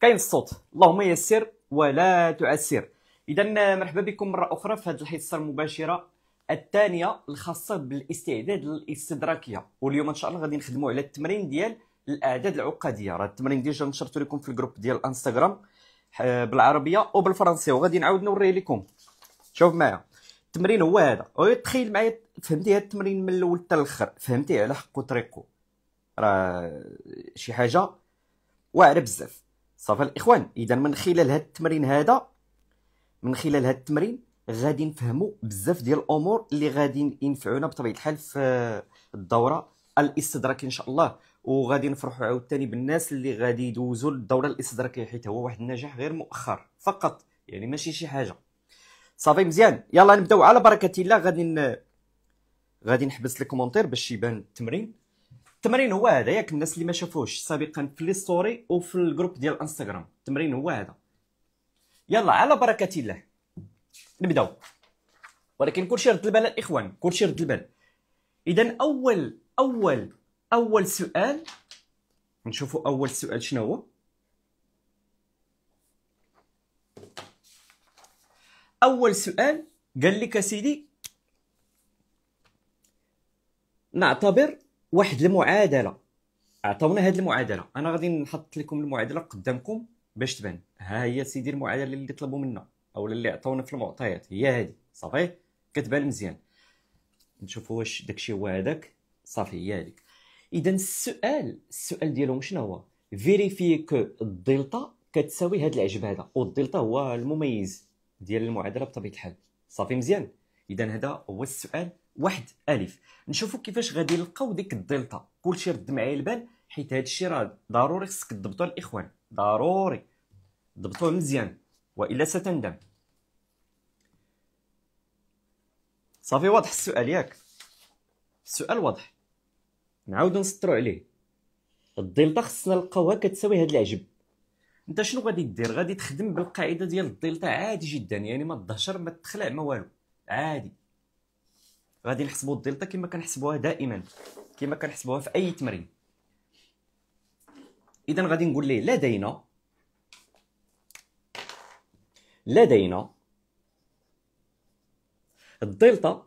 كاين الصوت اللهم يسر ولا تعسر اذا مرحبا بكم مره اخرى في هذه الحصه المباشره الثانيه الخاصه بالاستعداد الاستدراكيه واليوم ان شاء الله غادي نخدموا على التمرين ديال الاعداد العقديه راه التمرين ديجا نشرته لكم في الجروب ديال الانستغرام آه، بالعربيه وبالفرنسيه وغادي نعاود نوريه لكم شوف معايا التمرين هو هذا تخيل معايا فهمتي هذا التمرين من الاول حتى الاخر فهمتيه على حقه طريقه راه شي حاجه واعره بزاف صافي الاخوان اذا من خلال هذا التمرين هذا من خلال هذا التمرين غادي نفهموا بزاف ديال الامور اللي غادي ينفعونا بطبيعه الحال في الدوره الاستدراكيه ان شاء الله وغادي نفرحوا عاوتاني بالناس اللي غادي يدوزوا للدوره الاستدراكيه حيت هو واحد النجاح غير مؤخر فقط يعني ماشي شي حاجه صافي مزيان يلا نبداو على بركه الله غادي غادي نحبس لي كومونتير باش يبان التمرين التمرين هو هذا ياك الناس اللي ما شافوش سابقا في لي ستوري وفي الجروب ديال انستغرام التمرين هو هذا يلا على بركه الله نبداو ولكن كلشي رد البال الاخوان كلشي رد البال اذا اول اول اول سؤال نشوفوا اول سؤال شنو هو اول سؤال قال لك سيدي نعتبر واحد المعادله عطاونا هذه المعادله انا غادي نحط لكم المعادله قدامكم باش تبان ها هي سيدي المعادله اللي طلبوا منا او اللي عطاونا في المعطيات هي هذه صافي كتبان مزيان نشوفوا واش داكشي هو هذاك صافي هي هذيك اذا السؤال السؤال ديالهم شنو هو فيريفي كو الدلتا كتساوي هذا العجب هذا والدلتا هو المميز ديال المعادله بطبيعه الحال صافي مزيان اذا هذا هو السؤال واحد الف نشوفوا كيفاش غادي نلقاو ديك الدلتا كلشي رد معايا البال حيت هادشي راه ضروري خصك تضبطوا الاخوان ضروري ضبطوه مزيان والا ستندم صافي واضح السؤال ياك السؤال واضح نعاودو نسطرو عليه الدلتا خصنا نلقاوها كتساوي هاد العجب انت شنو غادي دير غادي تخدم بالقاعده ديال الدلتا عادي جدا يعني ما تدهشر ما تخلع ما والو عادي غادي نحسبوا الدلتا كما كنحسبوها دائما كما كنحسبوها في اي تمرين اذا غادي نقول ليه لدينا لدينا الدلتا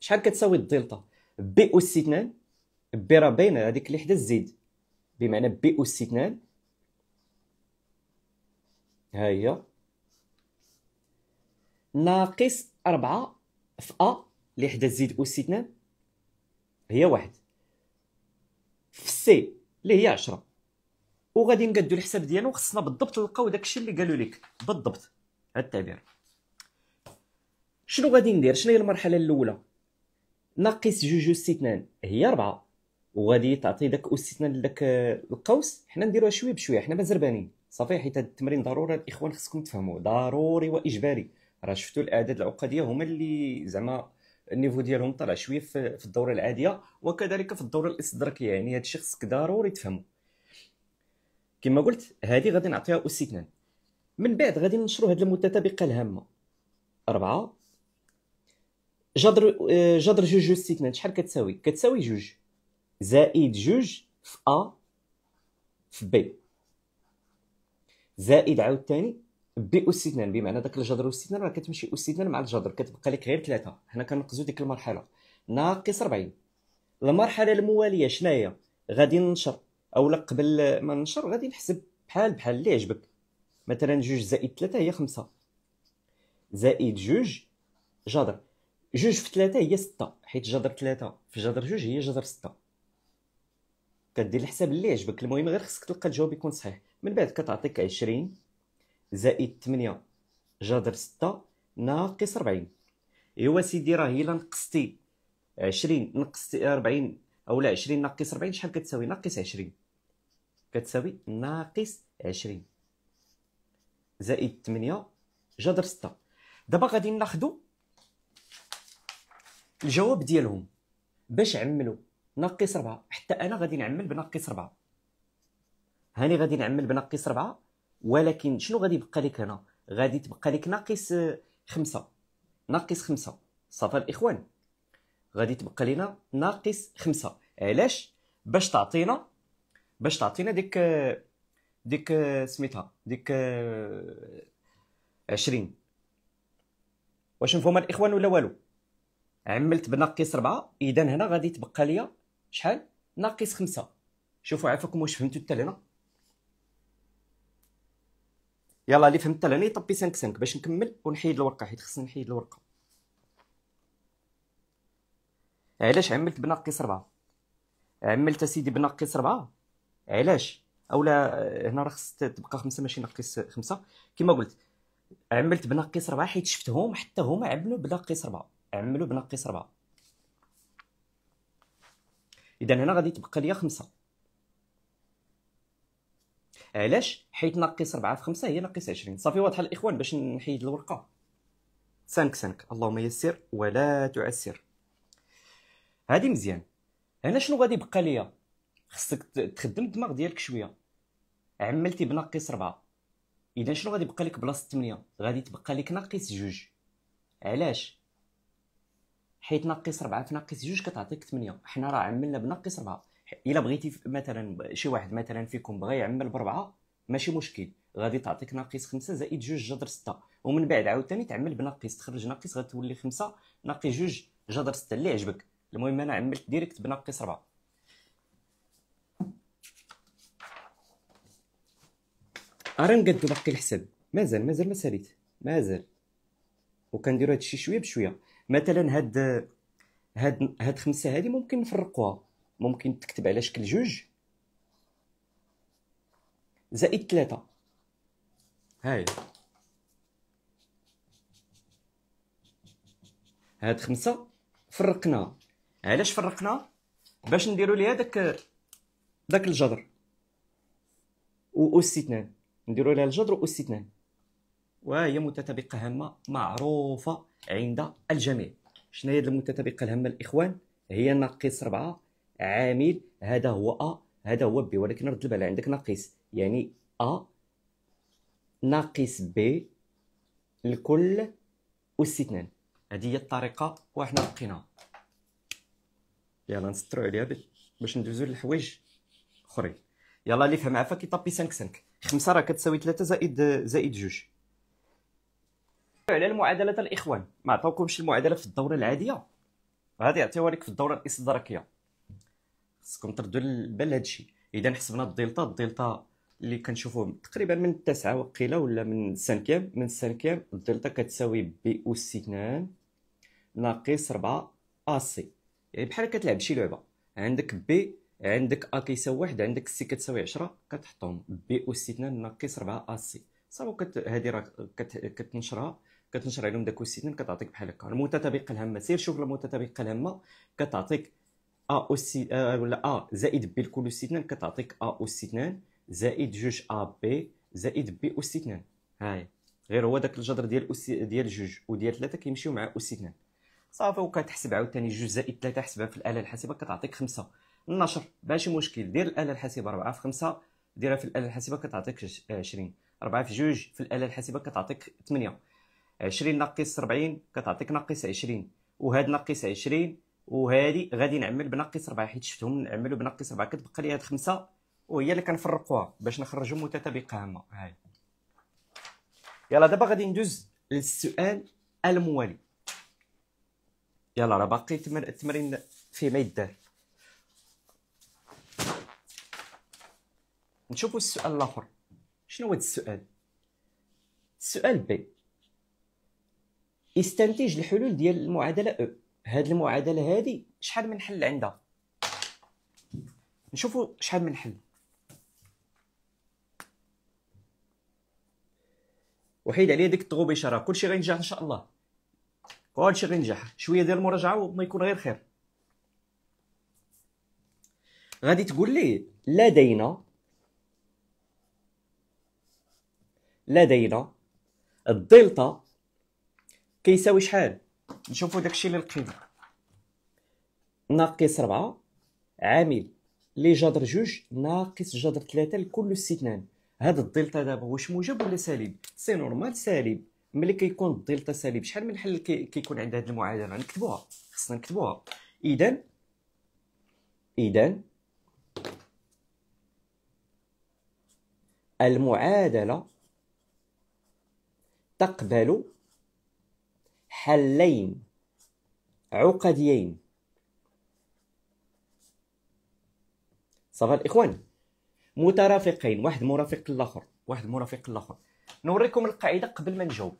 شحال كتساوي الدلتا بي اس 2 بي راه باينه هذيك اللي حدا الزيد بمعنى بي اس 2 ها هي ناقص 4 في ا اللي حدا الزيد واستثناء هي واحد في سي اللي هي 10 وغادي نقادو الحساب ديالو خصنا بالضبط نلقاو داكشي اللي قالوا لك بالضبط هاد التعبير شنو غادي ندير شنو هي المرحله الاولى ناقص جوج استثنان هي 4 وغادي تعطي داك استثنان لذاك آه، القوس حنا نديروها شويه بشويه حنا مزربانين صافي حيت هاد التمرين ضروري الاخوان خصكم تفهموه ضروري واجباري راه شفتوا الاعداد العقديه هما اللي زعما النيفو ديالهم طلع شويه في الدوره العاديه وكذلك في الدوره الاستدراكيه يعني هذا الشيء خصك ضروري تفهمه كما قلت هذه غادي نعطيها اثنان من بعد غادي ننشروا هذه المتطابقه الهامه أربعة جذر آه، جذر جوج جوج اثنان شحال كتساوي كتساوي جوج زائد جوج في أ في بي زائد عاوتاني باستثنان بمعنى داك الجذر والاستثنان راه كتمشي استثنان مع الجذر كتبقى لك غير ثلاثه حنا كنقزو ديك المرحله ناقص 40 المرحله المواليه شنو هي غادي ننشر اولا قبل ما ننشر غادي نحسب بحال بحال اللي عجبك مثلا جوج زائد ثلاثه هي خمسة زائد جوج جذر جوج في ثلاثه هي ستة حيت جذر ثلاثه في جذر جوج هي جذر ستة كدير الحساب اللي عجبك المهم غير خصك تلقى الجواب يكون صحيح من بعد كتعطيك 20 زائد 8 جذر 6 ناقص 40 ايوا سيدي راه الا نقصتي 20 نقصتي 40 او لا 20 ناقص 40 شحال كتساوي ناقص 20 كتساوي ناقص 20 زائد 8 جذر 6 دابا غادي ناخذ الجواب ديالهم باش عملوا ناقص 4 حتى انا غادي نعمل بناقص 4 هاني غادي نعمل بناقص 4 ولكن شنو غادي يبقى لك هنا غادي تبقى لك ناقص آه، خمسة ناقص خمسة صافا الاخوان غادي تبقى لنا ناقص خمسة علاش باش تعطينا باش تعطينا ديك آه، ديك آه، سميتها ديك عشرين واش مفهوم الاخوان ولا والو عملت بناقص ربعة اذا هنا غادي تبقى ليا شحال ناقص خمسة شوفوا عفاكم واش فهمتوا حتى لهنا يلا اللي فهمت انا يطبي 5 5 باش نكمل ونحيد الورقه حيت خصني نحيد الورقه علاش عملت بناقص 4 عملت سيدي بناقص 4 علاش اولا آه، هنا راه خص تبقى 5 ماشي ناقص 5 كما قلت عملت بناقص 4 حيت شفتهم حتى هما عملوا بناقص 4 عملوا بناقص 4 اذا هنا غادي تبقى ليا 5 علاش حيت ناقص 4 في 5 هي ناقص 20 صافي واضحه الاخوان باش نحيد الورقه سانك سانك اللهم يسر ولا تعسر هادي مزيان هنا شنو غادي يبقى ليا خصك تخدم الدماغ ديالك شويه عملتي بناقص 4 اذا شنو غادي يبقى لك بلاصه 8 غادي تبقى لك ناقص 2 علاش حيت ناقص 4 في ناقص 2 كتعطيك 8 حنا راه عملنا بناقص 4 الا بغيتي مثلا شي واحد مثلا فيكم بغى يعمل بربعه ماشي مشكل غادي تعطيك ناقص خمسة زائد جوج جذر ستة ومن بعد عاوتاني تعمل بناقص تخرج ناقص غتولي خمسة ناقص جوج جذر ستة اللي عجبك المهم انا عملت ديريكت بناقص ربعة راه نقد باقي الحساب مازال مازال ما ساليت مازال وكنديرو هادشي شويه بشويه مثلا هاد هاد هاد خمسه هادي ممكن نفرقوها ممكن تكتب على شكل جوج زائد ثلاثة هاي هاد خمسة فرقناها علاش فرقناها باش نديرو ليها داك داك الجذر اثنان نديرو ليها الجذر اثنان وهي متطابقة هامة معروفة عند الجميع شناهي هاد المتطابقة الهامة الإخوان هي ناقص ربعة عامل هذا هو أ هذا هو بي ولكن رد البال عندك ناقص يعني أ ناقص بي الكل واستثنان هذه هي الطريقة وحنا لقيناها يلا نسترو عليها باش ندوزو للحوايج اخرين يلا اللي فهم عافاك يطبي 5 5 خمسة راه كتساوي 3 زائد زائد جوج على المعادلة الاخوان ما عطاوكمش المعادلة في الدورة العادية غادي يعطيوها لك في الدورة الاستدراكية خصكم تردوا البال هادشي اذا حسبنا الدلتا الدلتا اللي كنشوفوه تقريبا من التاسعه وقيله ولا من السانكيام من السانكيام الدلتا كتساوي بي او اثنان ناقص 4 ا سي يعني بحال كتلعب شي لعبه عندك بي عندك ا كيساوي واحد عندك سي كتساوي 10 كتحطهم بي او اثنان ناقص 4 ا سي صافي كت راه كت... كتنشرها كتنشر عليهم داك اثنان كتعطيك بحال هكا المتطابقه الهامه سير شوف المتطابقه الهامه كتعطيك ا اوس ولا ا زائد بي الكل اس 2 كتعطيك ا اوس 2 زائد جوج ا بي زائد بي اوس 2 هاي غير هو داك الجذر ديال اوس ديال جوج وديال ثلاثه كيمشيو مع اوس 2 صافي وكتحسب عاوتاني جوج زائد ثلاثه حسبها في الاله الحاسبه كتعطيك خمسه النشر ماشي مشكل دير الاله الحاسبه 4 في 5 ديرها في الاله الحاسبه كتعطيك 20 4 في جوج في الاله الحاسبه كتعطيك 8 20 ناقص 40 كتعطيك ناقص 20 وهاد ناقص 20 وهذه غادي نعمل بناقص 4 حيت شفتهم نعملوا بناقص 4 كتبقى لي هاد 5 وهي اللي كنفرقوها باش نخرجوا متتابقه هامه هاي يلا دابا غادي ندوز للسؤال الموالي يلا راه باقي التمرين فيه ما يدار نشوفوا السؤال الاخر شنو هذا السؤال السؤال بي استنتج الحلول ديال المعادله او هاد المعادله هادي شحال من حل عندها نشوفوا شحال من حل وحيد عليا ديك الطغوبيشه راه كلشي غينجح ان شاء الله كلشي غينجح شويه ديال المراجعه وما يكون غير خير غادي تقول لي لدينا لدينا الدلتا كيساوي شحال نشوفوا داكشي اللي لقينا ناقص 4 عامل لي جذر جوج ناقص جذر 3 لكل استثنان هذا الدلتا دابا واش موجب ولا سالب سي نورمال سالب ملي كيكون الدلتا سالب شحال من حل كيكون عند هذه المعادله نكتبوها خصنا نكتبوها اذا اذا المعادله تقبل حلين عقديين صافا الاخوان مترافقين واحد مرافق الاخر واحد مرافق الاخر نوريكم القاعده قبل ما نجاوب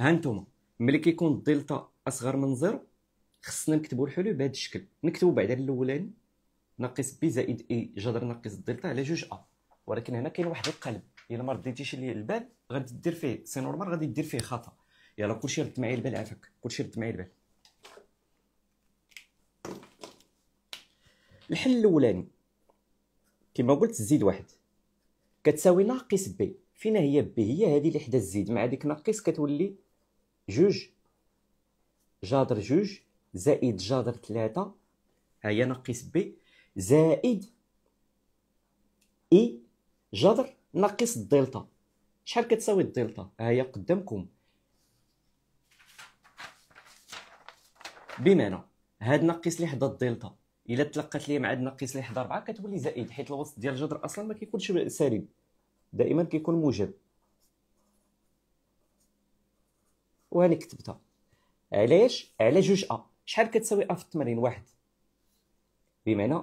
ها انتم ملي كيكون الدلتا اصغر من زيرو خصنا نكتبوا الحلول بهذا الشكل نكتبوا بعدا الاولاني ناقص بي زائد اي جذر ناقص الدلتا على جوج ا ولكن هنا كاين واحد القلب الا ما رديتيش ليه الباب غادي دير فيه سي نورمال غادي دير فيه خطا يلا كلشي رد معايا البال عافاك كلشي رد معايا البال الحل الاولاني كما قلت زيد واحد كتساوي ناقص بي فينا هي بي هي هذه اللي حدا الزيد مع ديك ناقص كتولي جوج جذر جوج زائد جذر ثلاثة هي ناقص بي زائد اي جذر ناقص الدلتا شحال كتساوي الدلتا ها هي قدامكم بمعنى هاد ناقص لي حدا الدلتا الا تلقات لي مع هاد ناقص لي حدا 4 كتولي زائد حيت الوسط ديال الجذر اصلا ما كيكونش سالب دائما كيكون موجب وهاني كتبتها علاش على جوج ا شحال كتساوي ا في التمرين واحد بمعنى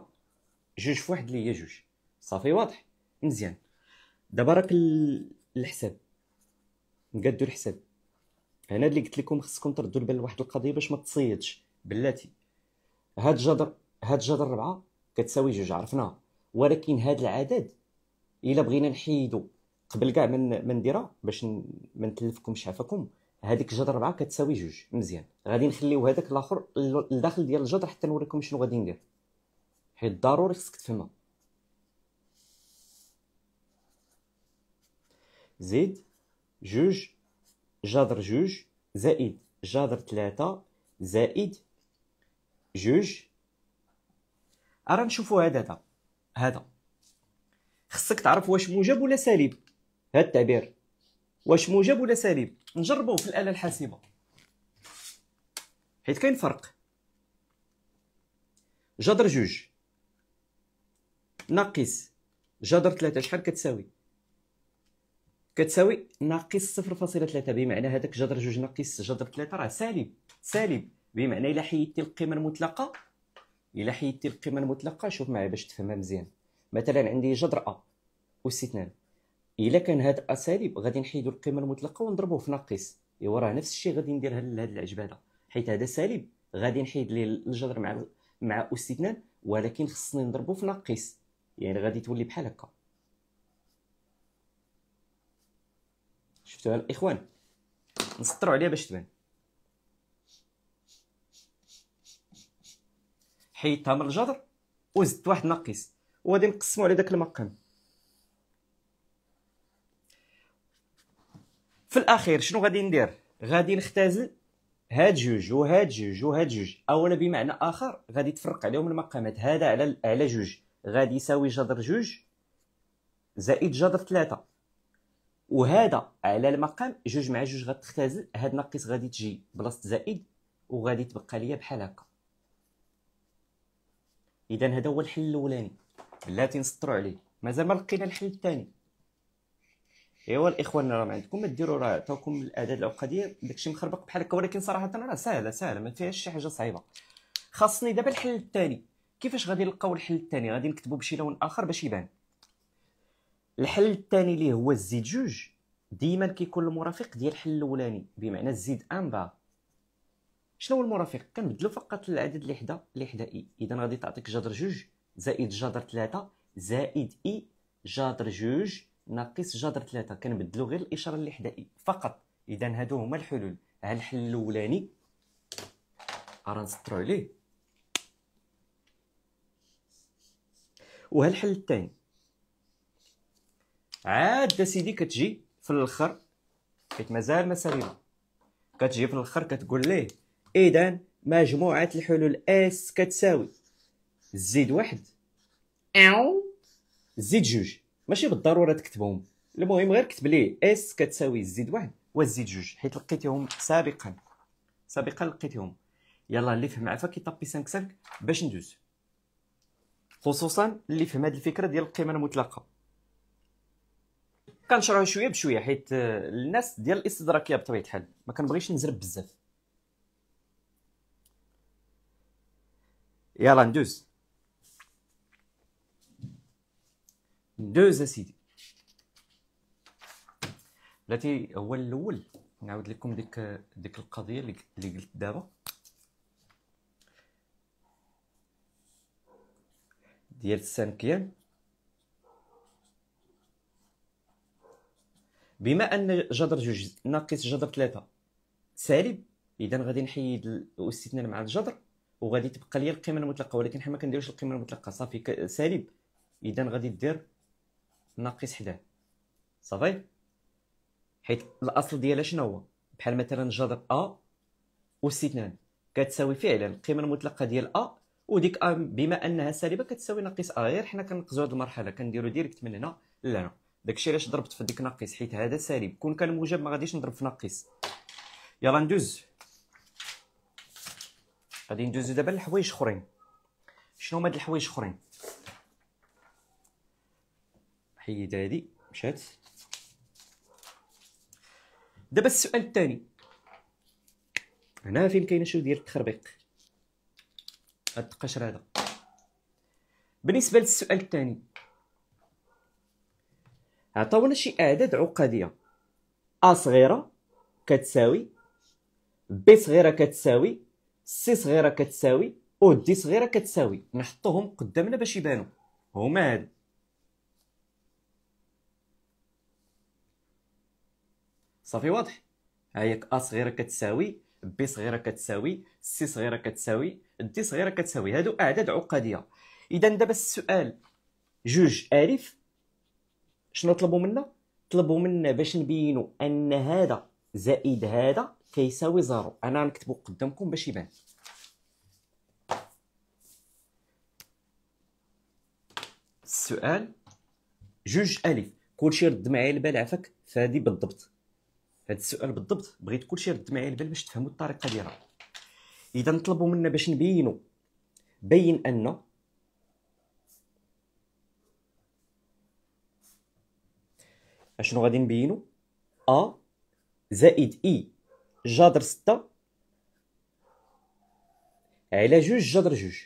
جوج في واحد اللي هي جوج صافي واضح مزيان دابا راك الحساب نقادو الحساب هنا اللي قلت لكم خصكم تردوا البال لواحد القضيه باش ما تصيدش بلاتي هاد جذر هاد جذر ربعة كتساوي جوج عرفناها ولكن هاد العدد الا بغينا نحيدو قبل كاع من نديرها باش ما نتلفكمش عفاكم هذيك الجذر ربعة كتساوي جوج مزيان غادي نخليو هذاك الاخر الداخل ديال الجذر حتى نوريكم شنو غادي ندير حيت ضروري خصك تفهمها زيد جوج جذر جوج زائد جذر ثلاثة زائد جوج ارا نشوفوا هذا هذا هذا خصك تعرف واش موجب ولا سالب هذا التعبير واش موجب ولا سالب نجربوه في الاله الحاسبه حيت كاين فرق جذر جوج ناقص جذر ثلاثة شحال كتساوي كتساوي ناقص صفر فاصلة ثلاثة بمعنى هذاك جذر جوج ناقص جذر ثلاثة راه سالب سالب بمعنى الا حيدتي القيمه المطلقه الا حيدتي القيمه المطلقه شوف معايا باش تفهمها مزيان مثلا عندي جذر ا واستثنان الا كان هذا الاساليب غادي نحيدو القيمه المطلقه ونضربوه في ناقص ايوا راه نفس الشيء غادي نديرها لهاد العجب هذا حيت هذا سالب غادي نحيد ليه الجذر مع مع استثنان ولكن خصني نضربو في ناقص يعني غادي تولي بحال هكا شفتوها الاخوان نسطروا عليها باش تبان حيدتها من الجذر وزدت واحد ناقص وغادي نقسمو على داك المقام في الاخير شنو غادي ندير غادي نختزل هاد جوج وهاد جوج وهاد جوج اولا بمعنى اخر غادي تفرق عليهم المقامات هذا على على جوج غادي يساوي جذر جوج زائد جذر ثلاثة وهذا على المقام جوج مع جوج غتختزل هاد ناقص غادي تجي بلاصه زائد وغادي تبقى ليا بحال هكا اذا هذا هو الحل الاولاني بلاتي نسطروا عليه مازال ما لقينا الحل الثاني ايوا الاخوان راه ما عندكم ما ديروا راه عطاوكم الاعداد العقديه داكشي مخربق بحال هكا ولكن صراحه راه سهله سهله ما فيهاش شي حاجه صعيبه خاصني دابا الحل الثاني كيفاش غادي نلقاو الحل الثاني غادي نكتبو بشي لون اخر باش يبان الحل الثاني اللي هو الزيد جوج ديما كيكون المرافق ديال الحل الاولاني بمعنى الزيد ان بار شنو هو المرافق كنبدلو فقط العدد اللي حدا اللي حدا اي اذا غادي تعطيك جذر جوج زائد جذر ثلاثة زائد اي جذر جوج ناقص جذر ثلاثة كنبدلو غير الاشاره اللي حدا اي فقط اذا هادو هما الحلول ها الحل الاولاني ارا نسطرو عليه وها الحل الثاني عاد سيدي كتجي في الاخر حيت مازال ما سالينا كتجي في الاخر كتقول ليه إذا مجموعة الحلول إس كتساوي زيد واحد أو زيد جوج ماشي بالضرورة تكتبهم المهم غير كتب لي إس كتساوي زيد واحد وزيد جوج حيت لقيتهم سابقا سابقا لقيتهم يلا اللي فهم عفاك كيطبي 5 5 باش ندوز خصوصا اللي فهم هذه الفكره ديال القيمه المطلقه كنشرحو شويه بشويه حيت الناس ديال الاستدراكيه بطبيعه الحال ما كنبغيش نزرب بزاف يلا ندوز ندوز اسيدي بلاتي هو الاول نعاود لكم ديك ديك القضيه اللي قلت دابا ديال السانكيان بما ان جذر جوج ناقص جذر ثلاثة سالب اذا غادي نحيد الاستثناء مع الجذر وغادي تبقى لي القيمه المطلقه ولكن حنا ما كنديروش القيمه المطلقه صافي سالب اذا غادي دير ناقص 11 صافي حيت الاصل ديالها شنو هو بحال مثلا جذر ا واستثنان كتساوي فعلا القيمه المطلقه ديال ا وديك ا بما انها سالبه كتساوي ناقص ا غير حنا كنقزو هاد المرحله كنديرو ديريكت من هنا لهنا داكشي علاش ضربت في ديك ناقص حيت هذا سالب كون كان موجب ما غاديش نضرب في ناقص يلا ندوز غادي ندوزو دابا لحوايج اخرين شنو هما هاد الحوايج اخرين حيد هادي مشات دابا السؤال الثاني هنا فين كاين شو ديال التخربيق هاد القشر هذا بالنسبه للسؤال الثاني عطاونا شي اعداد عقديه ا صغيره كتساوي ب صغيره كتساوي سي صغيره كتساوي او دي صغيره كتساوي نحطوهم قدامنا باش يبانو هما هادو صافي واضح هايك ا صغيره كتساوي بي صغيره كتساوي سي صغيره كتساوي دي صغيره كتساوي هادو اعداد عقديه اذا دابا السؤال جوج الف شنو طلبوا منا طلبوا منا باش نبينوا ان هذا زائد هذا كيساوي زيرو انا غنكتبو قدامكم باش يبان السؤال جوج الف كلشي رد معايا البال عفاك فهادي بالضبط هاد السؤال بالضبط بغيت كلشي يرد معايا البال باش تفهموا الطريقه ديالها اذا نطلبوا منا باش نبينوا بين ان اشنو غادي نبينو ا زائد اي جذر ستة على آه، جوج جذر جوج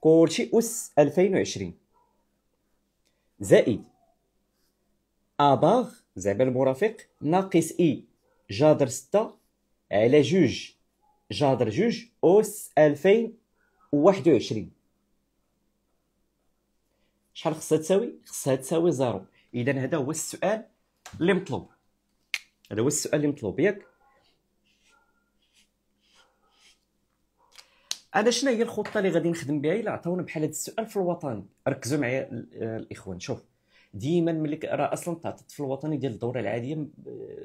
كلشي أس ألفين وعشرين زائد أباغ زعما المرافق ناقص إي جذر ستة على آه، جوج جذر جوج أس ألفين وواحد وعشرين شحال خصها تساوي خصها تساوي زيرو إذا هذا هو السؤال اللي مطلوب هذا هو السؤال اللي مطلوب ياك انا شنو هي الخطه اللي غادي نخدم بها الا عطاونا بحال هذا السؤال في الوطني ركزوا معايا الاخوان شوف ديما ملي راه اصلا تعطت في الوطني ديال الدوره العاديه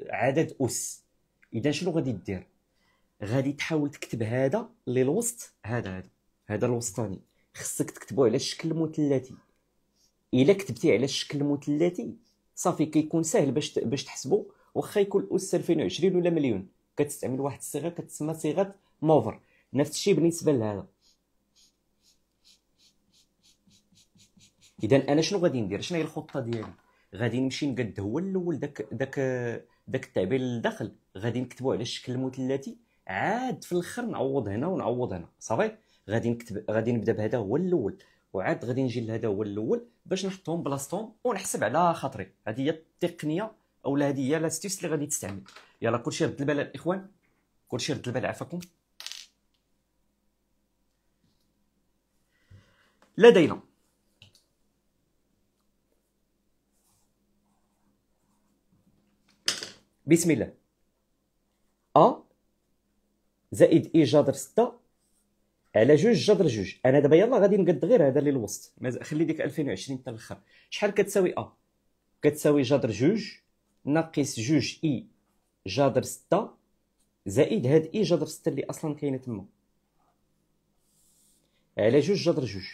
عدد اس اذا شنو غادي دير غادي تحاول تكتب هذا اللي الوسط هذا هذا هذا الوسطاني خصك تكتبو على الشكل المثلثي الا كتبتيه على الشكل المثلثي صافي كيكون سهل باش باش تحسبو واخا يكون الاس 2020 ولا مليون كتستعمل واحد الصيغه كتسمى صيغه موفر نفس الشيء بالنسبه لهذا اذا انا شنو غادي ندير شنو هي الخطه ديالي غادي نمشي نقد هو الاول داك داك داك التعبير للداخل غادي نكتبو على الشكل المثلثي عاد في الاخر نعوض هنا ونعوض هنا صافي غادي نكتب غادي نبدا بهذا هو الاول وعاد غادي نجي لهذا هو الاول باش نحطهم بلاصتهم ونحسب على خاطري هذه هي التقنيه اولا هذه هي لا ستيفس اللي غادي تستعمل يلا كلشي رد البال الاخوان كلشي رد البال عفاكم لدينا بسم الله ا زائد اي جذر 6 على جوج جذر جوج انا دابا يلا غادي نقد غير هذا اللي الوسط خلي ديك 2020 حتى الاخر شحال كتساوي ا كتساوي جذر جوج ناقص جوج اي جذر ستة زائد هاد اي جذر ستة اللي اصلا كاينه تما على جوج جذر جوج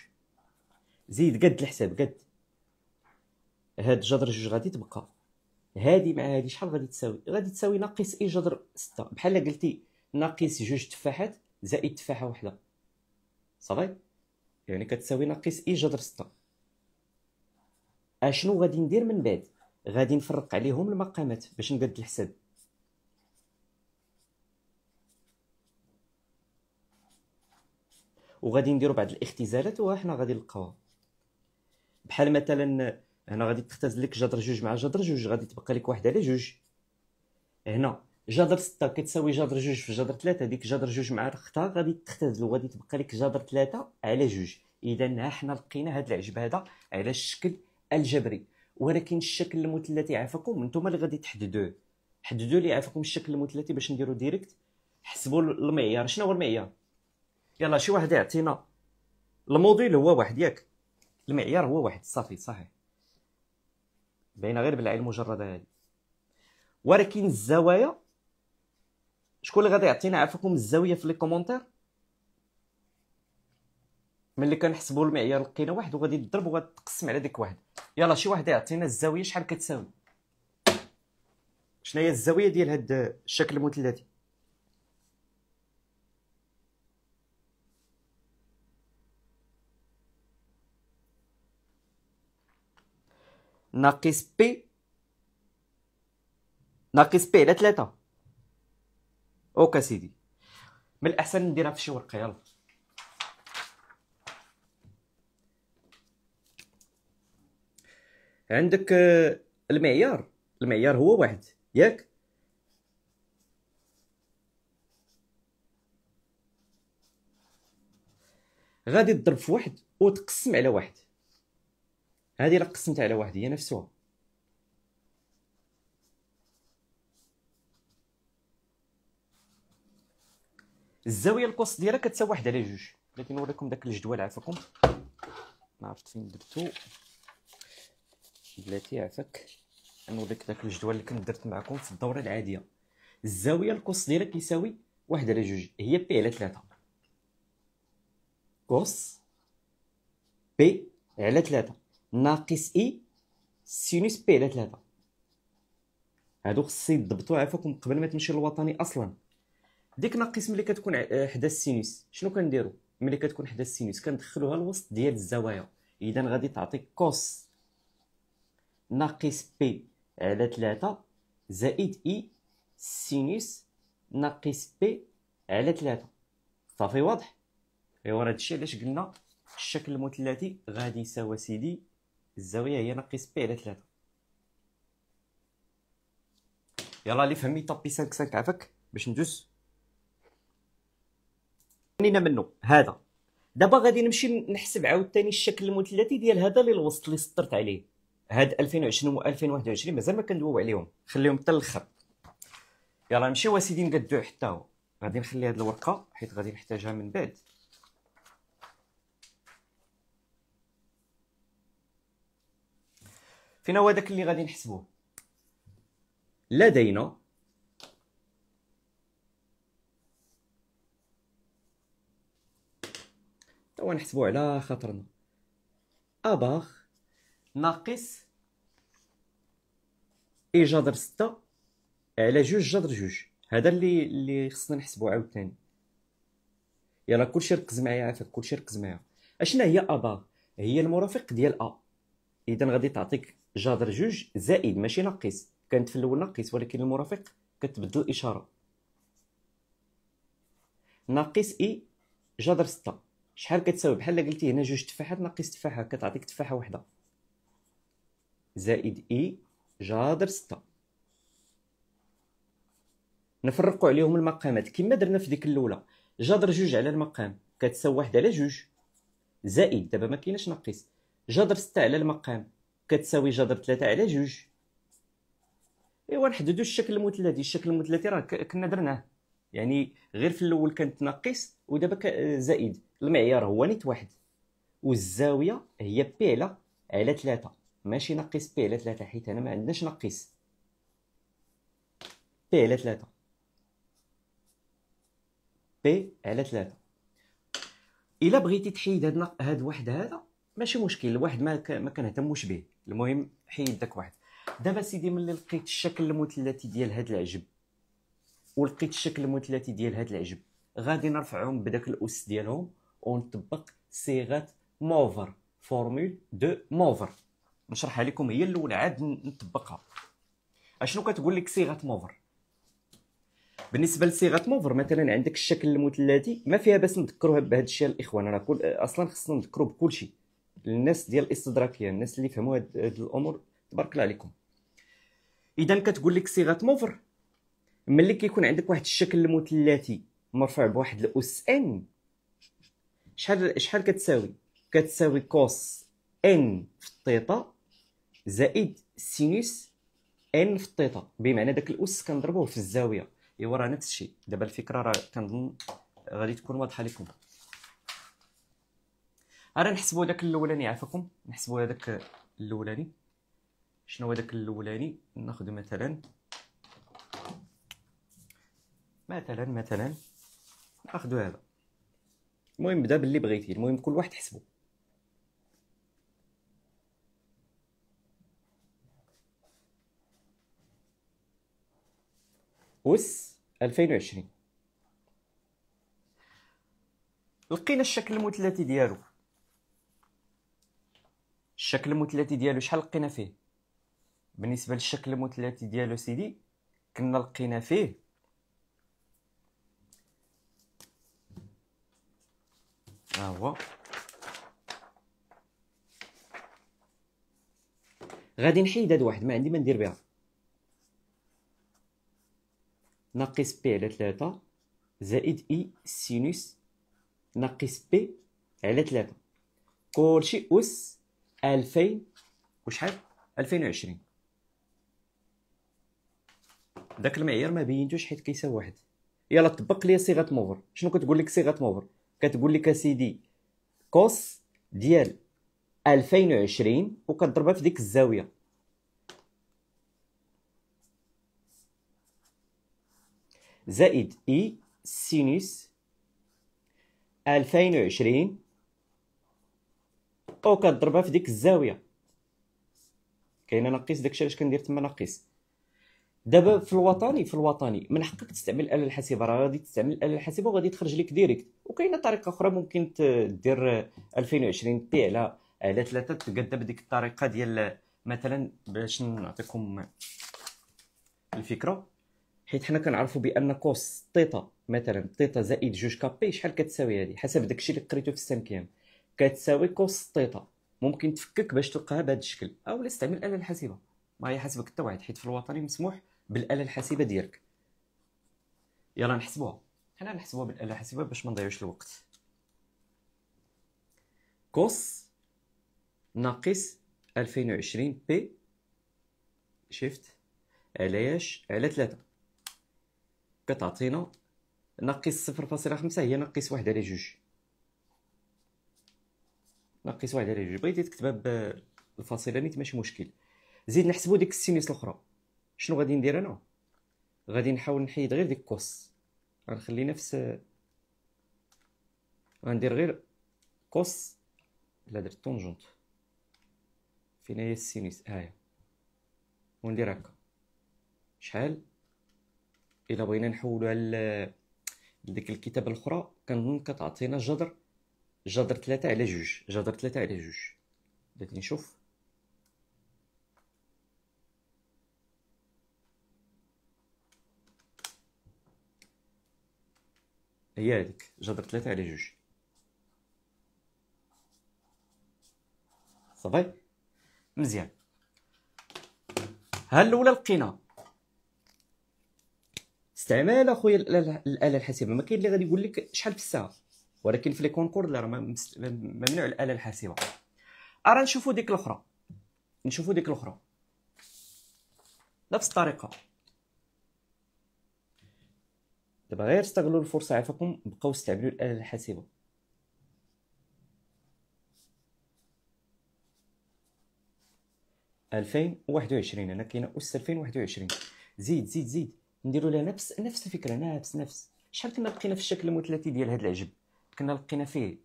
زيد قد الحساب قد هاد جذر جوج غادي تبقى هادي مع هادي شحال غادي تساوي غادي تساوي ناقص اي جذر ستة بحال قلتي ناقص جوج تفاحات زائد تفاحه وحدة صافي يعني كتساوي ناقص اي جذر ستة اشنو غادي ندير من بعد غادي نفرق عليهم المقامات باش نقد الحساب وغادي نديرو بعض الاختزالات وحنا غادي نلقاوها بحال مثلا هنا غادي تختزل لك جذر جوج مع جذر جوج غادي تبقى لك واحد على جوج هنا جذر ستة كتساوي جذر جوج في جذر ثلاثة ديك جذر جوج مع الخطا غادي تختزل وغادي تبقى لك جذر ثلاثة على جوج اذا حنا لقينا هاد العجب هذا على الشكل الجبري ولكن الشكل المثلثي عافاكم نتوما اللي غادي تحددوه حددوا لي عافاكم الشكل المثلثي باش نديرو ديريكت حسبوا المعيار شنو هو المعيار يلا شي واحد يعطينا الموديل هو واحد ياك المعيار هو واحد صافي صحيح باينه غير بالعين المجرده هذه ولكن الزوايا شكون اللي غادي يعطينا عافاكم الزاويه في لي كومونتير ملي كنحسبوا المعيار لقينا واحد وغادي نضرب وغتقسم على ديك واحد يلا شي واحد يعطينا الزاويه شحال كتساوي شنو هي الزاويه ديال هاد الشكل المثلثي ناقص بي ناقص بي على 3 اوكي سيدي من الاحسن نديرها في شي ورقه يلا عندك آه، المعيار المعيار هو واحد ياك غادي تضرب في واحد وتقسم على واحد هذه الا قسمت على واحد هي نفسها الزاويه القوس ديالها كتساوي واحد على جوج بغيت نوريكم داك الجدول عافاكم ما عرفت فين درتو بلاتي عفاك نوريك داك الجدول اللي كنت درت معكم في الدوره العاديه الزاويه القوس ديالها كيساوي واحد على جوج هي بي على ثلاثة كوس بي على ثلاثة ناقص اي e. سينوس بي على ثلاثة هادو خصي تضبطو عفاكم قبل ما تمشي للوطني اصلا ديك ناقص ملي كتكون آه، حدا السينوس شنو كنديرو ملي كتكون حدا السينوس كندخلوها الوسط ديال الزوايا اذا غادي تعطيك كوس ناقص بي على ثلاثة زائد اي e سينوس ناقص بي على ثلاثة صافي واضح ايوا راه هادشي علاش قلنا الشكل المثلثي غادي يساوي سيدي الزاويه هي ناقص بي على ثلاثة يلا اللي فهمي طابي 5 5 عفاك باش ندوز نينا منو هذا دابا غادي نمشي نحسب عاوتاني الشكل المثلثي ديال هذا اللي الوسط اللي سطرت عليه هاد 2020 و 2021 مازال ما كندويو عليهم خليهم حتى الاخر يلا نمشيو اسيدي نقدو حتى هو غادي نخلي هاد الورقه حيت غادي نحتاجها من بعد فين هو داك اللي غادي نحسبوه لدينا توا نحسبوه على خاطرنا اباخ ناقص اي جذر ستة على جوج جذر جوج هذا اللي اللي خصنا نحسبو عاوتاني يلا كلشي ركز معايا عافاك كلشي ركز معايا اشنا هي ابار هي المرافق ديال ا اذا غادي تعطيك جذر جوج زائد ماشي ناقص كانت في الاول ناقص ولكن المرافق كتبدل الاشاره ناقص اي جذر 6 شحال كتساوي بحال قلتي هنا جوج تفاحات ناقص تفاحه كتعطيك تفاحه واحده زائد اي جذر 6 نفرقوا عليهم المقامات كما درنا في ديك الاولى جذر جوج على المقام كتساوي واحد على جوج زائد دابا ما كايناش ناقص جذر 6 على المقام كتساوي جذر 3 على جوج ايوا نحددوا الشكل المثلثي الشكل المثلثي راه كنا درناه يعني غير في الاول كانت ناقص ودابا زائد المعيار هو نيت واحد والزاويه هي بي على على 3 ماشي ناقص بي على ثلاثة حيت انا ما عندناش نقص بي على ثلاثة بي على ثلاثة الا بغيتي تحيد هاد هاد واحد هذا ماشي مشكل الواحد ما ك... ما كنهتموش به المهم حيد داك واحد دابا سيدي ملي لقيت الشكل المثلثي ديال هاد العجب ولقيت الشكل المثلثي ديال هاد العجب غادي نرفعهم بداك الاس ديالهم ونطبق صيغه موفر فورمول دو موفر نشرحها لكم هي الاولى عاد نطبقها اشنو كتقول لك صيغه موفر بالنسبه لصيغه موفر مثلا عندك الشكل المثلثي ما فيها باس نذكروها بهذا الشيء الاخوان راه كل اصلا خصنا نذكروا بكل شيء للناس ديال الاستدراكيه الناس اللي فهموا هاد الامور تبارك الله عليكم اذا كتقول لك صيغه موفر ملي كيكون عندك واحد الشكل المثلثي مرفوع بواحد الاس ان شحال شحال كتساوي كتساوي كوس ان في الثيتا زائد سينوس ان في الثيتا بمعنى داك الاس كنضربوه في الزاويه ايوا راه نفس الشيء دابا الفكره راه كنظن غادي تكون واضحه لكم ارا نحسبوا داك الاولاني عافاكم نحسبوا هذاك الاولاني شنو هو داك الاولاني ناخذ مثلا مثلا مثلا ناخذ هذا المهم بدا باللي بغيتي المهم كل واحد حسبه وس 2020 لقينا الشكل المثلثي ديالو الشكل المثلثي ديالو شحال لقينا فيه بالنسبه للشكل المثلثي ديالو سيدي كنا لقينا فيه ها هو غادي نحيد هاد واحد ما عندي ما ندير بها ناقص بي على ثلاثة زائد اي سينوس ناقص بي على ثلاثة كلشي أس ألفين وشحال ألفين وعشرين داك المعيار ما بينتوش حيت كيساوي واحد يلا طبق لي صيغه موفر شنو كتقول لك صيغه موفر كتقول لك اسيدي كوس ديال 2020 وكتضربها في ديك الزاويه زائد اي سينوس 2020 او كضربها في ديك الزاويه كاين ناقص داكشي علاش كندير تما ناقص دابا في الوطني في الوطني من حقك تستعمل الاله الحاسبه راه غادي تستعمل الاله الحاسبه وغادي تخرج لك ديريكت وكاينه طريقه اخرى ممكن دير 2020 بي على على ثلاثه تقدا بديك الطريقه ديال مثلا باش نعطيكم الفكره حيت حنا كنعرفوا بان كوس تيتا مثلا تيتا زائد جوج كابي شحال كتساوي هذه حسب داكشي اللي قريتو في السامكيام كتساوي كوس تيتا ممكن تفكك باش تلقاها بهذا الشكل او لا استعمل الاله الحاسبه ما هي حسبك حتى واحد حيت في الوطني مسموح بالاله الحاسبه ديالك يلا نحسبوها حنا نحسبوها بالاله الحاسبه باش ما نضيعوش الوقت كوس ناقص 2020 بي شفت علاش على 3 كتعطينا ناقص صفر فاصلة خمسة هي ناقص واحد على جوج ناقص واحد على جوج بغيتي تكتبها بالفاصله نيت ماشي مشكل زيد نحسبو ديك السينيس الاخرى شنو غادي ندير انا غادي نحاول نحيد غير ديك كوس غنخلي نفس غندير غير كوس لا درت طونجونت فين هي السينيس هاهي وندير هكا شحال اذا بغينا نحولوها لديك الكتابه الاخرى كنظن كتعطينا جذر جذر ثلاثة على جوج جذر ثلاثة على جوج بدات نشوف هي هذيك جذر ثلاثة على جوج صافي مزيان ها الاولى لقينا استعمال اخويا الاله الحاسبه ما كاين اللي غادي يقول لك شحال في الساعه ولكن في لي كونكورد راه ممنوع الاله الحاسبه ارا نشوفوا ديك الاخرى نشوفوا ديك الاخرى نفس الطريقه دابا غير استغلوا الفرصه عفاكم بقاو استعملوا الاله الحاسبه ألفين وواحد وعشرين أنا كاينه أس ألفين وواحد وعشرين زيد زيد زيد نديروا لها نفس نفس الفكره نفس نفس شحال كنا لقينا في الشكل المثلثي ديال هذا العجب كنا لقينا فيه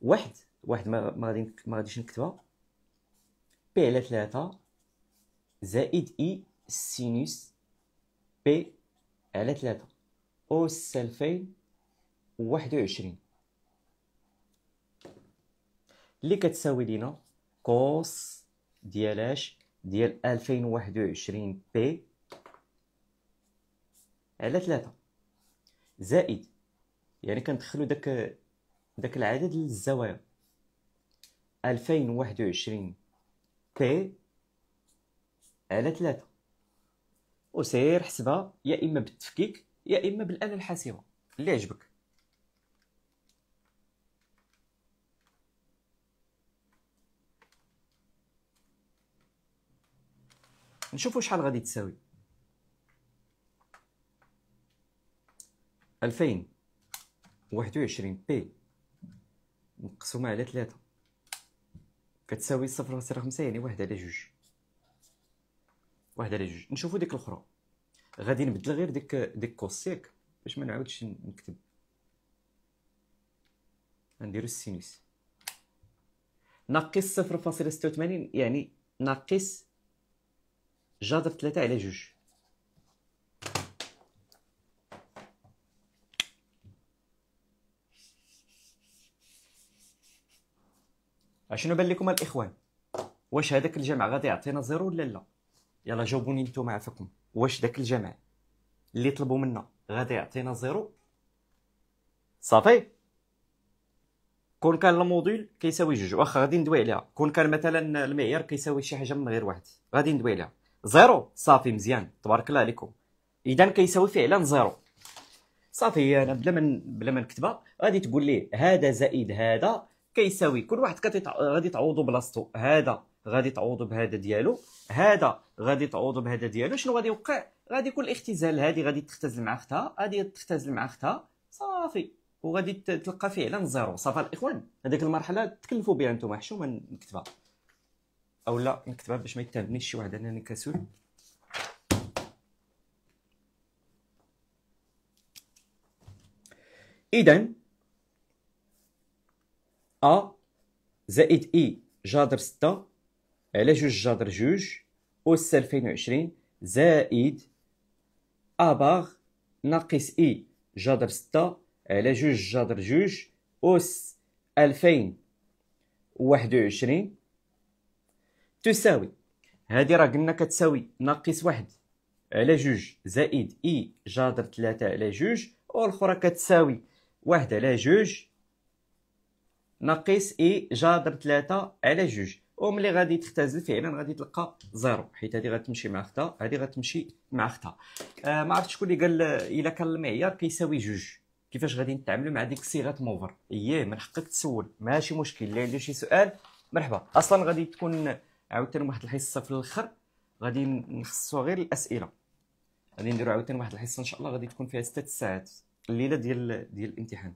واحد واحد ما غادي ما غاديش نكتبها بي على ثلاثة زائد اي سينوس بي على ثلاثة او سالفين واحد وعشرين اللي كتساوي لينا كوس ديال اش ديال الفين واحد وعشرين بي على ثلاثة زائد يعني كندخلو داك داك العدد للزوايا ألفين وواحد وعشرين تي على ثلاثة وسير حسبها يا إما بالتفكيك يا إما بالآلة الحاسبة اللي عجبك نشوفوا شحال غادي تساوي 2021 بي مقسومة على ثلاثة كتساوي صفر فاصلة خمسة يعني واحد على جوج واحد على جوج نشوفو ديك الأخرى غادي نبدل غير ديك ديك كوس باش ما نعاودش نكتب غنديرو السينوس ناقص صفر فاصلة ستة وثمانين يعني ناقص جذر ثلاثة على جوج اشنو بان لكم الاخوان واش هذاك الجمع غادي يعطينا زيرو ولا لا يلا جاوبوني نتوما عفاكم واش داك الجمع اللي طلبوا منا غادي يعطينا زيرو صافي كون كان الموديل كيساوي جوج واخا غادي ندوي عليها كون كان مثلا المعيار كيساوي شي حاجه من غير واحد غادي ندوي عليها زيرو صافي مزيان تبارك الله عليكم اذا كيساوي فعلا زيرو صافي انا بلا ما بلا ما نكتبها غادي تقول لي هذا زائد هذا كيساوي كل واحد غادي تعوضو بلاصتو هذا غادي تعوضو بهذا ديالو هذا غادي تعوضو بهذا ديالو شنو غادي يوقع غادي يكون الاختزال هادي غادي تختزل مع اختها هادي تختزل مع اختها صافي وغادي تلقى فعلا زيرو صافا الاخوان هذيك المرحله تكلفوا بها نتوما حشومه نكتبها او لا نكتبها باش ما يتهمنيش شي واحد انني كسول اذا أ زائد إي جذر ستة على جوج جذر جوج أس ألفين وعشرين زائد أ باغ ناقص إي جذر ستة على جوج جذر جوج أس ألفين وواحد وعشرين تساوي هذه راه قلنا كتساوي ناقص واحد على جوج زائد إي جذر ثلاثة على جوج والأخرى كتساوي واحد على جوج ناقص اي جذر 3 على جوج وملي غادي تختزل فعلا غادي تلقى زيرو حيت هذه غتمشي مع اختها هذه غتمشي مع اختها آه ما عرفتش شكون اللي قال الا كان المعيار كيساوي جوج كيفاش غادي نتعاملوا مع ديك صيغه موفر اييه من حقك تسول ماشي مشكل اللي عنده شي سؤال مرحبا اصلا غادي تكون عاوتاني واحد الحصه في الاخر غادي نخصو غير الاسئله غادي نديرو عاوتاني واحد الحصه ان شاء الله غادي تكون فيها 6 ساعات الليله ديال ديال الامتحان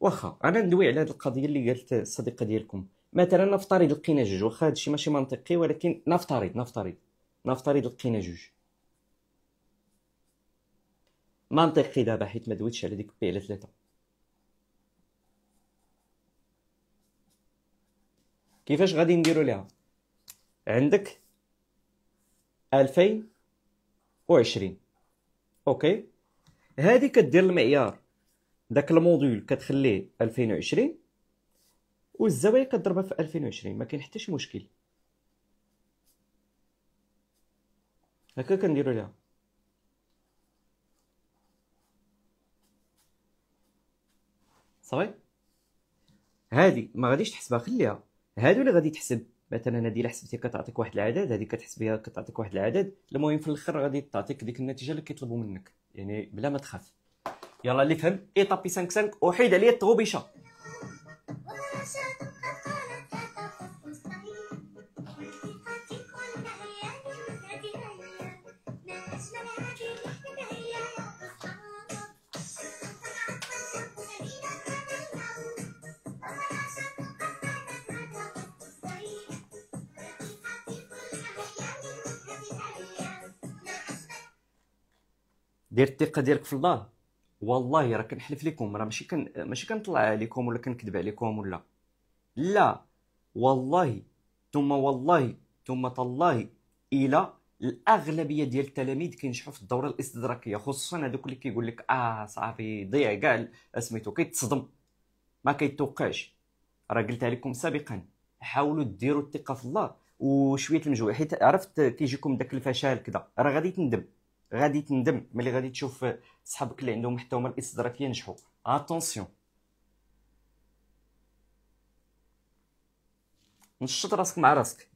واخا انا ندوي على هذه القضيه اللي قالت الصديقه ديالكم مثلا نفترض لقينا جوج واخا هادشي ماشي منطقي ولكن نفترض نفترض نفترض لقينا جوج منطقي دابا حيت ما دويتش على ديك بي على ثلاثة كيفاش غادي نديرو ليها عندك ألفين وعشرين اوكي هادي كدير المعيار داك الموديول كتخليه 2020 والزوايا كتضربها في 2020 ما كاين حتى شي مشكل هكا كنديرو ليها صافي هادي ما غاديش تحسبها خليها هادو اللي غادي تحسب مثلا هادي الا حسبتي كتعطيك واحد العدد هادي كتحسب بها كتعطيك واحد العدد المهم في الاخر غادي تعطيك ديك النتيجه اللي كيطلبوا منك يعني بلا ما تخاف يلا اللي فهم ايطابي 5 5 وحيد عليا الطوبيشه دير الثقه ديالك في الله والله راه كنحلف لكم راه ماشي كن ماشي كنطلع عليكم ولا كنكذب عليكم ولا لا والله ثم والله ثم تالله الى الاغلبيه ديال التلاميذ كينجحوا في الدوره الاستدراكيه خصوصا هذوك اللي كيقول لك اه صافي ضيع كاع سميتو كيتصدم ما كيتوقعش راه قلتها لكم سابقا حاولوا ديروا الثقه في الله وشويه المجهود حيت عرفت كيجيكم داك الفشل كذا راه غادي تندم غادي تندم ملي غادي تشوف صحابك اللي عندهم حتى هما الاستدراكيه نجحوا اتونسيون نشط راسك مع راسك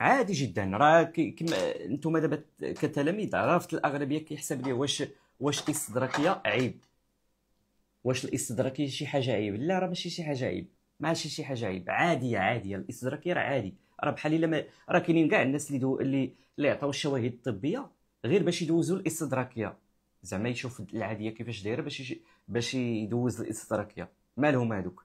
عادي جدا راه كما نتوما دابا كتلاميذ عرفت الاغلبيه كيحسب ليه واش واش الاستدراكيه عيب واش الاستدراكيه شي حاجه عيب لا راه ماشي شي حاجه عيب ماشي شي حاجه عيب عاديه عاديه الاستدراكيه راه عادي راه بحال الا راه كاينين كاع الناس اللي دو اللي اللي عطاو الشواهد الطبيه غير باش يدوزوا الاستدراكيه زعما يشوف العاديه كيفاش دايره باش باش يدوز الاستدراكيه مالهم هادوك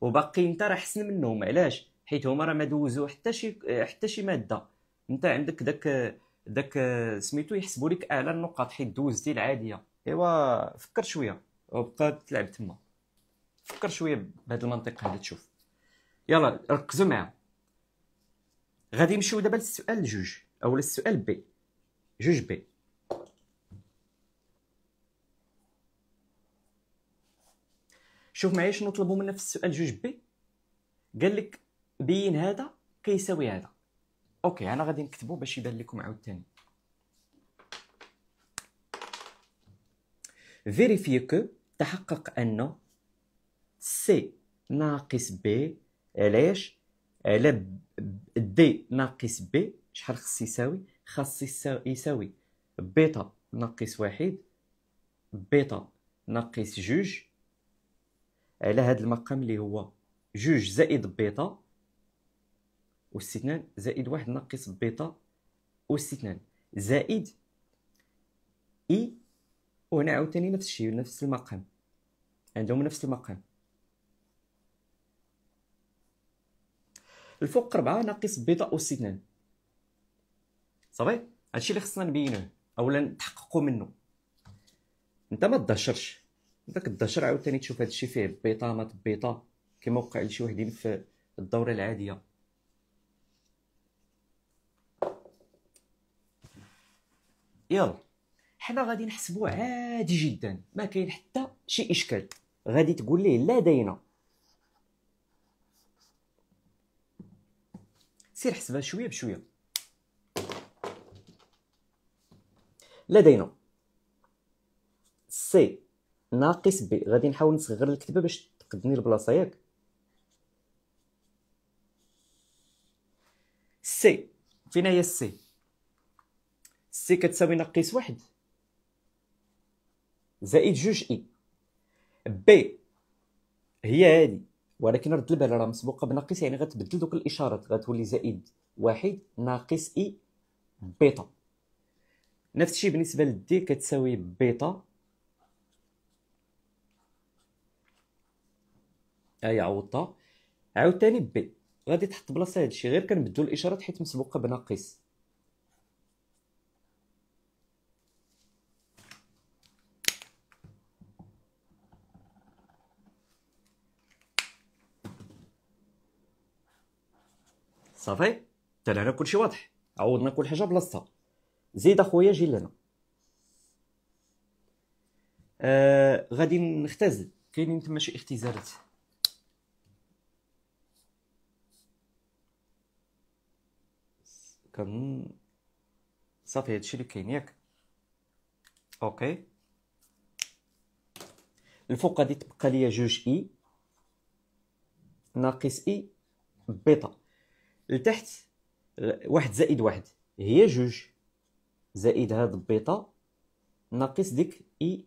وباقي انت راه حسن منهم علاش حيت هما راه ما دوزو حتى شي حتى شي ماده انت عندك داك داك سميتو يحسبوا لك اعلى النقاط حيت دوزتي العاديه ايوا فكر شويه وبقى تلعب تما فكر شويه بهذا المنطق هذا تشوف يلا ركزوا معايا غادي نمشيو دابا للسؤال جوج او للسؤال بي جوج بي شوف معايا شنو طلبوا منا في السؤال جوج بي قال لك بين هذا كيساوي هذا اوكي انا غادي نكتبو باش يبان لكم عاوتاني فيريفي كو تحقق ان سي ناقص بي علاش على دي ناقص بي شحال خص يساوي خاص يساوي بيتا ناقص واحد بيتا ناقص جوج على هذا المقام اللي هو جوج زائد بيتا اثنان زائد واحد ناقص بيتا اثنان زائد اي وهنا عاوتاني نفس الشيء نفس المقام عندهم نفس المقام الفوق 4 ناقص بيتا أوس 2 صافي هادشي اللي خصنا نبينوه اولا نتحققوا منه انت ما تدشرش داك الدشر عاوتاني تشوف هادشي فيه بيطا ما تبيطا كما وقع لشي وحدين في الدوره العاديه يلا حنا غادي نحسبو عادي جدا ما كاين حتى شي اشكال غادي تقول ليه لا داينه سير حسبها شويه بشويه لدينا سي ناقص بي غادي نحاول نصغر الكتبه باش تقدني البلاصه ياك سي فين هي السي سي كتساوي ناقص واحد زائد جوج اي بي هي هادي ولكن رد البال راه مسبوقه بناقص يعني غتبدل دوك الاشارات غتولي زائد واحد ناقص اي بيتا نفس الشيء بالنسبه للدي كتساوي بيتا اي عوضتها عاوتاني بي غادي تحط بلاصه هاد الشيء غير كنبدلو الاشارات حيت مسبوقه بناقص صافي حتى لهنا كلشي واضح عوضنا كل حاجه بلاصتها زيد اخويا جي لهنا آه غادي نختزل كاينين تما شي اختزالات كان صافي هادشي اللي كاين ياك اوكي الفوق غادي تبقى ليا جوج اي ناقص اي بيتا لتحت واحد زائد واحد هي جوج زائد هاد بيتا ناقص ديك اي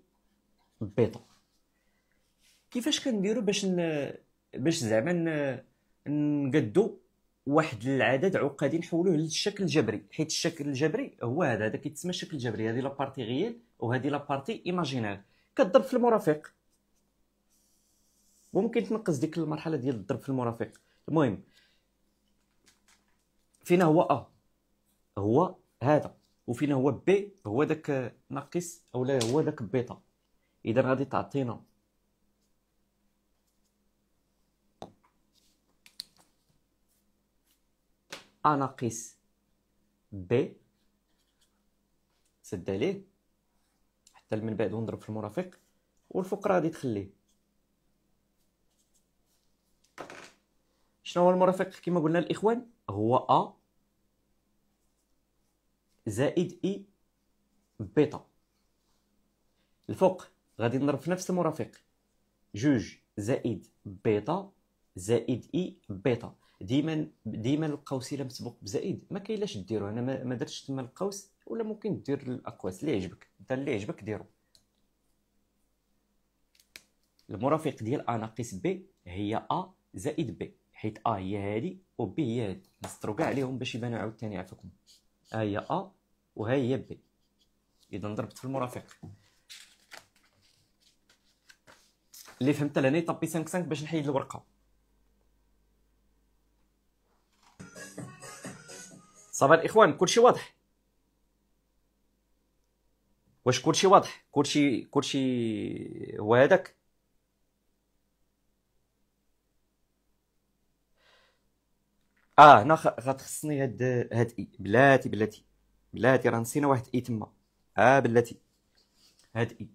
بيتا كيفاش كنديرو باش ن... باش زعما ن... نقدو واحد العدد عقدي نحولوه للشكل الجبري حيت الشكل الجبري هو هذا هذا كيتسمى الشكل الجبري هذه لابارتي غيال وهذه لابارتي ايماجينير كضرب في المرافق ممكن تنقص ديك المرحله ديال الضرب في المرافق المهم فينا هو ا هو هذا وفينا هو بي هو داك ناقص او لا هو داك بيتا اذا غادي تعطينا ا ناقص بي سد عليه حتى من بعد ونضرب في المرافق والفوق راه غادي تخليه شنو هو المرافق كما قلنا الاخوان هو ا زائد اي بيتا الفوق غادي نضرب في نفس المرافق جوج زائد بيتا زائد اي بيتا ديما ديما القوس الا مسبوق بزائد ما كاينلاش ديرو انا ما درتش تما القوس ولا ممكن دير الاقواس اللي يعجبك انت اللي يعجبك ديرو المرافق ديال ا ناقص بي هي ا زائد بي حيت ا هي هادي و بي هي هادي نسطرو كاع عليهم باش يبانو عاوتاني عفاكم ا هي ا وها هي بي اذا ضربت في المرافق اللي فهمت لهنا يطبي 5 5 باش نحيد الورقه صافا الاخوان كلشي واضح واش كلشي واضح كلشي كلشي هو هذاك اه هنا غتخصني هاد هاد اي بلاتي بلاتي بلاتي راه نسينا واحد اي تما اه بلاتي هاد اي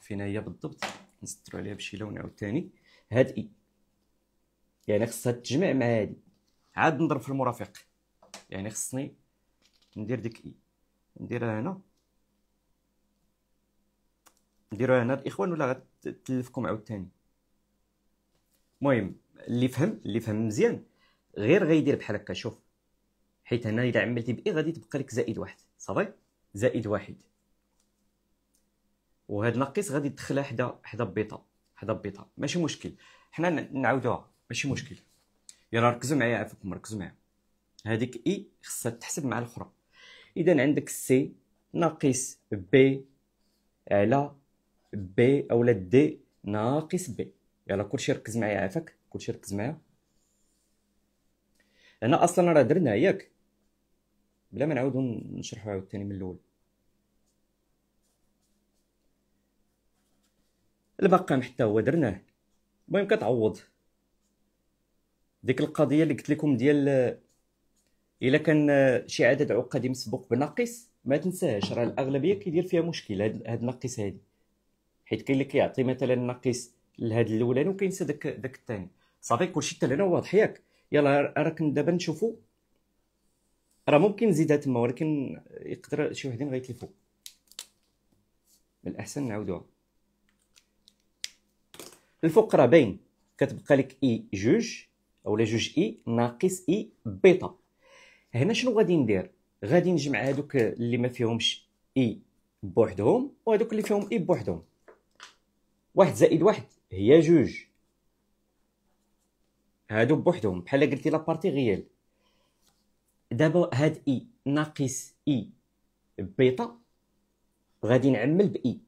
فين هي بالضبط نسترو عليها بشي لون عاوتاني هاد اي يعني خصها تجمع مع هادي عاد نضرب في المرافق يعني خصني ندير ديك اي نديرها هنا نديرها هنا الاخوان ولا غتلفكم عاوتاني المهم اللي فهم اللي فهم مزيان غير غيدير بحال هكا شوف حيت هنا الا عملتي باي غادي تبقى لك زائد واحد صافي زائد واحد وهذا ناقص غادي تدخلها حدا حدا بيطا حدا بيطا ماشي مشكل حنا نعاودوها ماشي مشكل يلا ركزوا معايا عفاكم ركزوا معايا هذيك اي خصها تحسب مع الاخرى اذا عندك سي ناقص بي على بي اولا دي ناقص بي يلا كلشي ركز معايا عافاك كلشي ركز معايا هنا اصلا راه درنا ياك بلا ما نعاودو نشرحو عاوتاني من الاول المقام حتى هو درناه المهم كتعوض ديك القضيه اللي قلت لكم ديال الا كان شي عدد عقدي مسبوق بناقص ما تنساهاش راه الاغلبيه كيدير فيها مشكل هاد, هاد الناقص هادي حيت كاين اللي كيعطي مثلا ناقص لهاد الاولاني وكينسى داك داك الثاني صافي كلشي حتى لهنا واضح ياك يلا راك دابا نشوفو راه ممكن نزيدها تما ولكن يقدر شي وحدين غيتلفو من الاحسن نعاودوها الفوق راه باين كتبقى لك اي جوج اولا جوج اي ناقص اي بيتا هنا شنو غادي ندير غادي نجمع هادوك اللي ما فيهمش اي بوحدهم وهادوك اللي فيهم اي بوحدهم واحد زائد واحد هي جوج هادو بوحدهم بحال قلتي لابارتي غيال دابا هاد اي ناقص اي بيتا غادي نعمل باي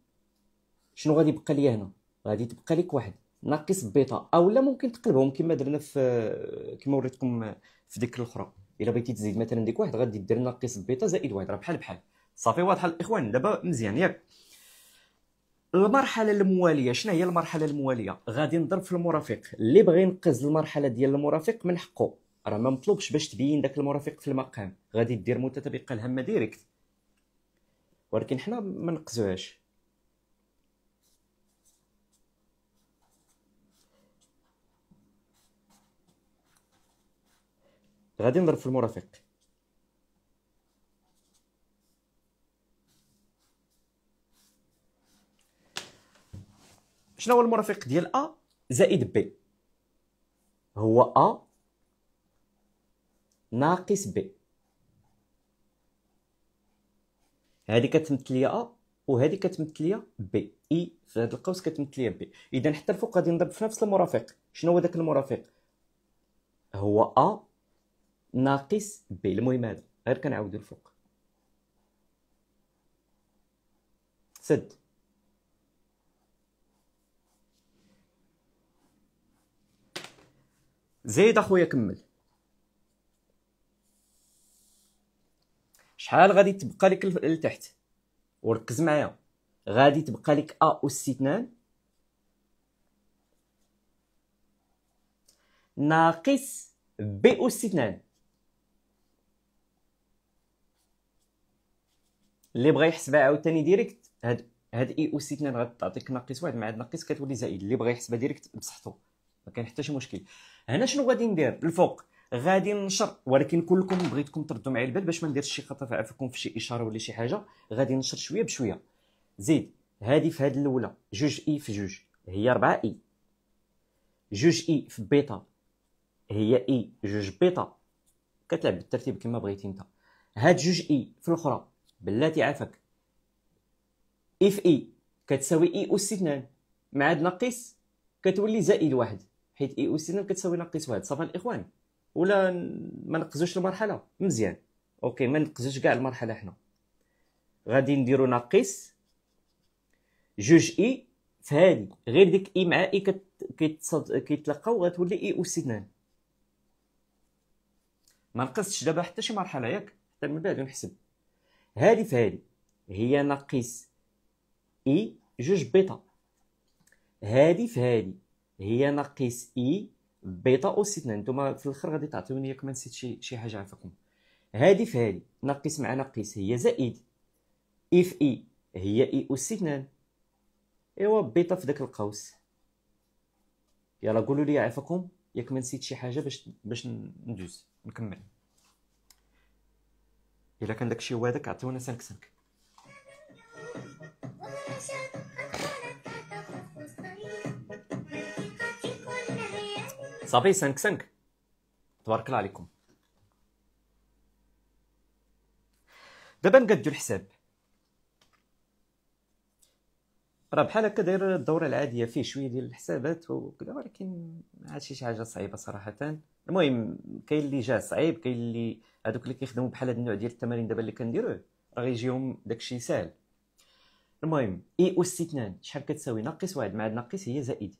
شنو غادي يبقى ليا هنا غادي تبقى لك واحد ناقص بيتا اولا ممكن تقلبهم كما درنا في كما وريتكم في ديك الاخرى الا بغيتي تزيد مثلا ديك واحد غادي دير ناقص بيتا زائد واحد راه بحال بحال صافي واضحه الاخوان دابا مزيان ياك المرحله المواليه شنو هي المرحله المواليه غادي نضرب في المرافق اللي بغى ينقز المرحله ديال المرافق من حقه راه ما مطلوبش باش تبين داك المرافق في المقام غادي دير متطابقه الهامه ديريكت ولكن حنا ما نقزوهاش غادي نضرب في المرافق شنو هو المرافق ديال ا زائد بي هو ا ناقص ب هذه كتمثل ليا وهذه كتمثل ليا بي اي في هذا القوس كتمثل ليا بي اذا حتى الفوق غادي نضرب في نفس المرافق شنو هو ذاك المرافق هو ا ناقص بي المهم هذا غير كنعاودو الفوق سد زيد اخويا كمل شحال غادي تبقى لك لتحت وركز معايا غادي تبقى لك ا أس اثنان ناقص ب أس اثنان اللي بغى يحسبها عاوتاني ديريكت هاد هاد اي أس اثنان غتعطيك ناقص واحد مع هاد ناقص كتولي زائد اللي بغى يحسبها ديريكت بصحته ما حتى شي مشكل هنا شنو غادي ندير الفوق غادي ننشر ولكن كلكم بغيتكم تردوا معايا البال باش ما نديرش شي خطا فيكم في شي اشاره ولا شي حاجه غادي ننشر شويه بشويه زيد هذه في هذه الاولى جوج اي في جوج هي 4 اي جوج اي في بيتا هي اي جوج بيتا كتلعب بالترتيب كما بغيتي انت هاد جوج اي في الاخرى بلاتي عافاك اي في اي كتساوي اي اس 2 مع هاد ناقص كتولي زائد واحد حيت اي اس 2 كتساوي ناقص واحد صافي الاخوان ولا ما نقزوش المرحله مزيان اوكي ما نقزوش كاع المرحله حنا غادي نديرو ناقص جوج اي فهادي غير ديك اي مع اي كيتلاقاو غتولي اي اس 2 ما نقصتش دابا حتى شي مرحله ياك حتى من بعد نحسب هادي فهادي هي ناقص اي جوج بيتا هادي فهادي هي ناقص اي بيطاء واستثناء نتوما في الاخر غادي تعطيوني ياك ما نسيت شي شي حاجه عفاكم هادي في هادي ناقص مع ناقص هي زائد اي في اي هي اي e واستثناء ايوا بيطا في داك القوس يلا قولوا لي عفاكم ياك ما نسيت شي حاجه باش باش ندوز نكمل الا كان داكشي هو هذاك عطيونا سنك سنك صافي 5 5 تبارك الله عليكم دابا نقادو الحساب راه بحال هكا داير الدوره العاديه فيه شويه ديال الحسابات وكذا ولكن عاد شي حاجه صعيبه صراحه المهم كاين اللي جا صعيب كاين اللي هذوك اللي كيخدموا بحال هاد النوع ديال التمارين دابا اللي كنديروه راه غيجيهم داكشي ساهل المهم اي أوس 2 شحال كتساوي ناقص واحد مع ناقص هي زائد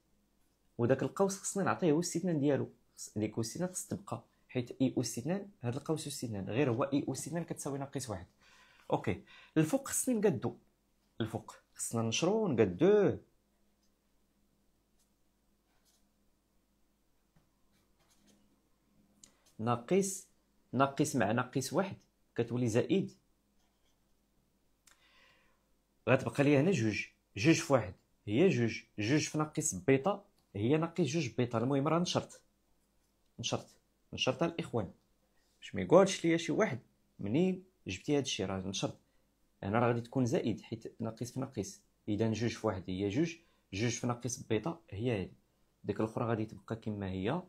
وداك القوس خصني نعطيه هو الاستثنان ديالو ديك الاستثنان خص تبقى حيت اي او استثنان هذا القوس استثنان غير هو اي او استثنان كتساوي ناقص واحد اوكي الفوق خصني نقادو الفوق خصنا نشرو ونقادوه ناقص ناقص مع ناقص واحد كتولي زائد غتبقى لي هنا جوج جوج في واحد هي جوج جوج في ناقص بيطا هي نقي جوج بيطا المهم راه نشرت نشرت نشرتها الاخوان باش ما يقولش ليا شي واحد منين جبتي هذا الشيء راه نشرت هنا راه غادي تكون زائد حيت ناقص في ناقص اذا جوج في واحد هي جوج جوج في ناقص بيطا هي هذه ديك الاخرى غادي تبقى كما هي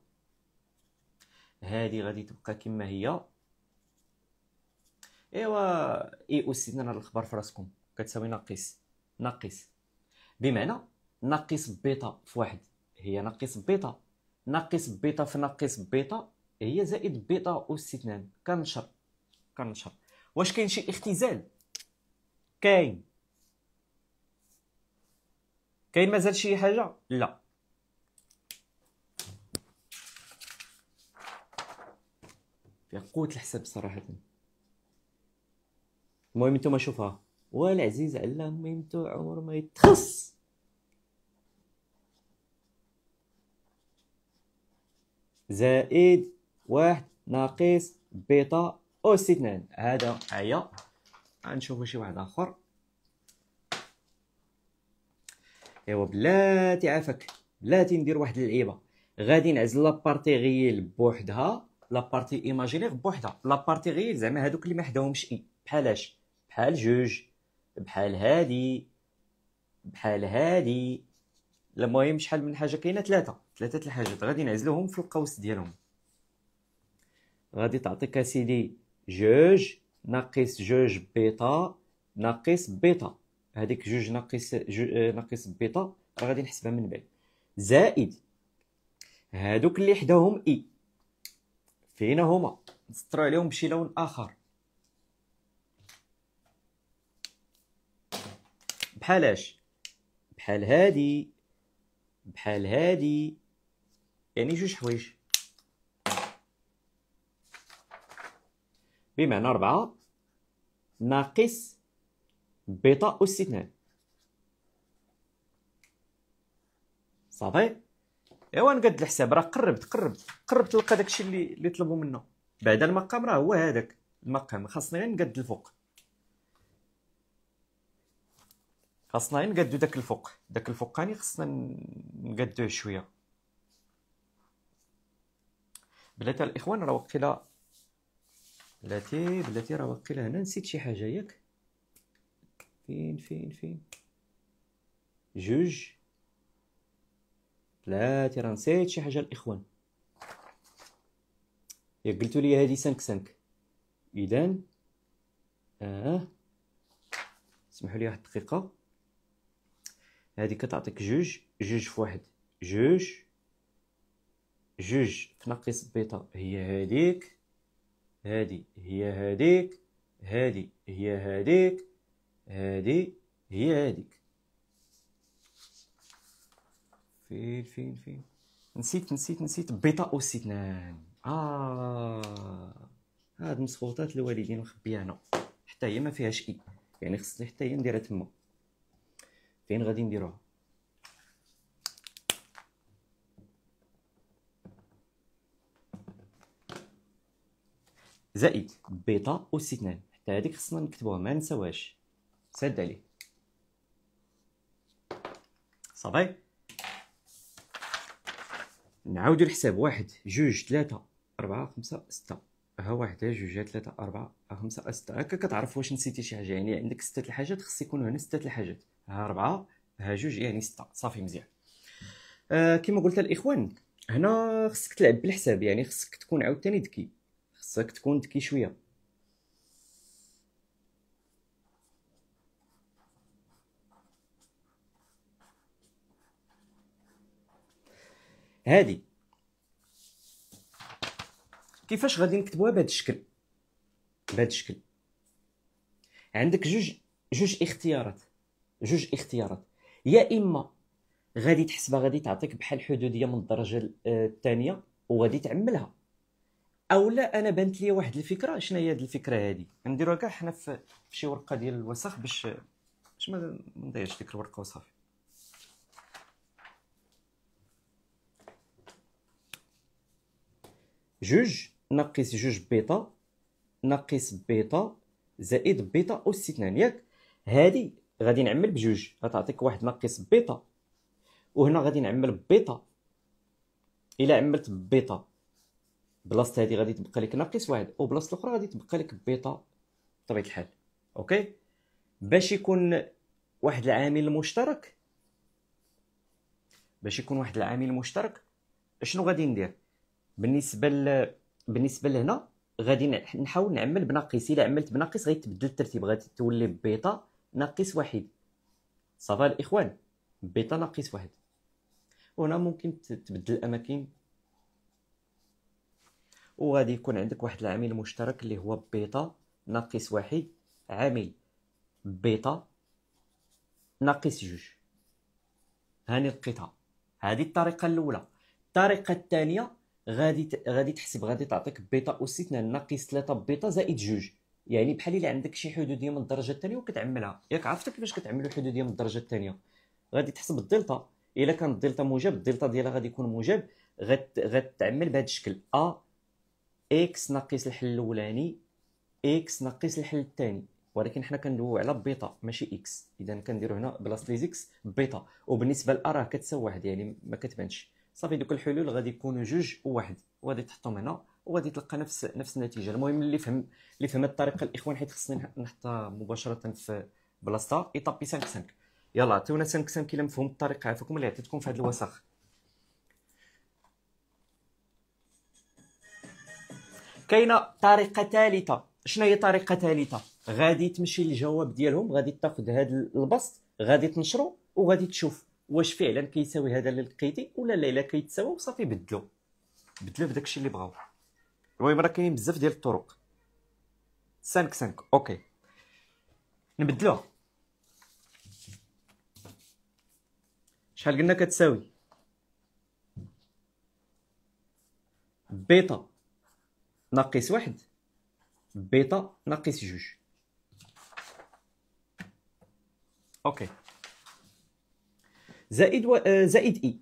هذه غادي تبقى كما هي ايوا اي اسدنا هذا الخبر في راسكم كتساوي ناقص ناقص بمعنى ناقص بيطا في واحد هي ناقص بيتا ناقص بيتا في ناقص بيتا هي زائد بيتا أس 2 كنشر كنشر واش كاين شي اختزال كاين كاين مازال شي حاجه لا يا قوه الحساب صراحه المهم نتوما شوفها ولا عزيز على ميمتو عمر ما يتخص زائد واحد ناقص بيتا أوس اثنان هذا هيا غنشوفو شي واحد آخر إوا بلاتي عافاك بلاتي ندير واحد اللعيبة غادي نعزل لابارتي غيل بوحدها لابارتي ايماجينيغ بوحدها لابارتي غيل زعما هادوك اللي محداهمش اي بحالاش بحال جوج بحال هادي بحال هادي المهم شحال من حاجه كاينه ثلاثه ثلاثه الحاجات غادي نعزلوهم في القوس ديالهم غادي تعطيك اسيدي جوج ناقص جوج بيتا ناقص بيتا هذيك جوج ناقص جوج آه، ناقص بيتا راه غادي نحسبها من بعد زائد هادوك اللي حداهم اي فين هما نسطرو عليهم بشي لون اخر بحالاش بحال هادي بحال هادي يعني جوج حوايج بمعنى ربعة ناقص بيتا أس اثنان صافي إوا نقد الحساب راه قربت قربت قربت تلقى داكشي اللي اللي طلبوا منا بعد المقام راه هو هذاك المقام خاصني غير نقد الفوق خاصنا غير نقادو داك الفوق داك الفوقاني خاصنا نقادوه شويه بلاتي الاخوان راه وقيلا بلاتي بلاتي راه وقيلا هنا نسيت شي حاجه ياك فين فين فين جوج بلاتي راه نسيت شي حاجه الاخوان يا قلتوا لي هذه 5 5 اذا اه سمحوا لي واحد الدقيقه هذه كتعطيك جوج جوج في واحد جوج جوج في ناقص بيتا هي هذيك هذه هي هذيك هذه هي هذيك هذه هي هذيك فين فين فين نسيت نسيت نسيت بيتا او اثنان آه هاد مسخوطات الوالدين مخبيانه حتى هي ما فيهاش إي يعني خصني حتى هي نديرها تما فين غادي نديروها زائد بيتا او اثنان حتى هذيك خصنا نكتبوها ما نساوهاش سد عليه صافي نعاودو الحساب واحد جوج ثلاثة أربعة خمسة ستة ها واحد ها جوج ها ثلاثة أربعة ها خمسة ها ستة هكا كتعرف واش نسيتي شي حاجة يعني عندك ستة الحاجات خص يكون هنا ستة الحاجات ها ربعة ها جوج يعني ستة صافي مزيان آه كما قلت الإخوان هنا خصك تلعب بالحساب يعني خصك تكون عاوتاني ذكي خصك تكون ذكي شوية هادي كيفاش غادي نكتبوها بهذا الشكل بهذا الشكل عندك جوج جوج اختيارات جوج اختيارات يا اما غادي تحسبها غادي تعطيك بحال حدوديه من الدرجه الثانيه آه، وغادي تعملها او لا انا بانت لي واحد الفكره شنو هي هذه الفكره هذه نديروها كاع حنا في شي ورقه ديال الوسخ باش باش ما نضيعش ديك الورقه وصافي جوج ناقص جوج بيتا ناقص بيتا زائد بيتا أس اثنان ياك هادي غادي نعمل بجوج غتعطيك واحد ناقص بيتا وهنا غادي نعمل بيتا الا عملت بيتا بلاصه هذه غادي تبقى لك ناقص واحد وبلاصه الاخرى غادي تبقى لك بيتا بطبيعه الحال اوكي باش يكون واحد العامل مشترك باش يكون واحد العامل مشترك شنو غادي ندير بالنسبه ل... بالنسبه لهنا غادي نحاول نعمل بناقص الا عملت بناقص غيتبدل الترتيب غادي تولي بيتا ناقص واحد صافا الاخوان بيتا ناقص واحد وهنا ممكن تبدل الاماكن وغادي يكون عندك واحد العامل مشترك اللي هو بيتا ناقص واحد عامل بيتا ناقص جوج هاني لقيتها هذه الطريقه الاولى الطريقه الثانيه غادي غادي تحسب غادي تعطيك بيتا 2 ناقص 3 بيتا زائد جوج يعني بحال الا عندك شي حدوديه من الدرجه الثانيه وكتعملها ياك عرفت كيفاش كتعملوا الحدوديه من الدرجه الثانيه غادي تحسب الدلتا الا كان الدلتا موجب الدلتا ديالها غادي يكون موجب غت غتعمل بهذا الشكل ا اكس ناقص الحل الاولاني اكس ناقص الحل الثاني ولكن حنا كندويو على بيتا ماشي اكس اذا كنديرو هنا بلاصه لي زيكس بيتا وبالنسبه ل راه كتساوي واحد يعني ما كتبانش صافي دوك الحلول غادي يكونوا جوج وواحد وغادي تحطهم هنا وغادي تلقى نفس نفس النتيجه المهم اللي فهم اللي فهم الطريقه الاخوان حيت خصني نحطها مباشره في بلاصتها ايطابي 5 5 يلا عطيونا 5 5 الى مفهوم الطريقه عافاكم اللي عطيتكم في هذا الوسخ كاينه طريقه ثالثه شنو هي طريقه ثالثه غادي تمشي للجواب ديالهم غادي تاخذ هذا البسط غادي تنشرو وغادي تشوف واش فعلا كيساوي هذا اللي لقيتي ولا لا الا كيتساوى صافي بدلو بدلو بداكشي اللي بغاو المهم راه كاينين بزاف ديال الطرق 5 5 اوكي نبدلو شحال قلنا كتساوي بيتا ناقص واحد بيتا ناقص جوج اوكي زائد و... آه، زائد اي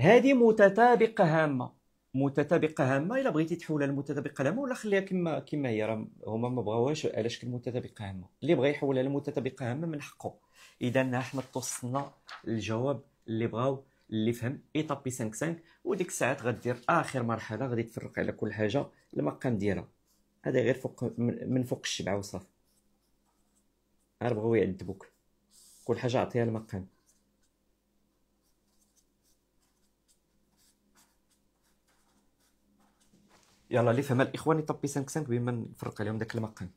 هذه متطابقه هامه متطابقه هامه الا بغيتي تحولها لمتطابقه هامه ولا خليها كما كما هي راه هما ما بغاوهاش على شكل متطابقه هامه اللي بغى يحولها لمتطابقه هامه من حقه اذا احنا توصلنا للجواب اللي بغاو اللي فهم ايطابي 5 5 وديك الساعات غدير اخر مرحله غادي تفرق على كل حاجه المقام ديالها هذا غير فوق من فوق الشبعه وصافي غير بغاو يعذبوك كل حاجه عطيها المقام يلا اللي فهمها الاخوان يطبي 5 5 بما نفرق عليهم داك المقام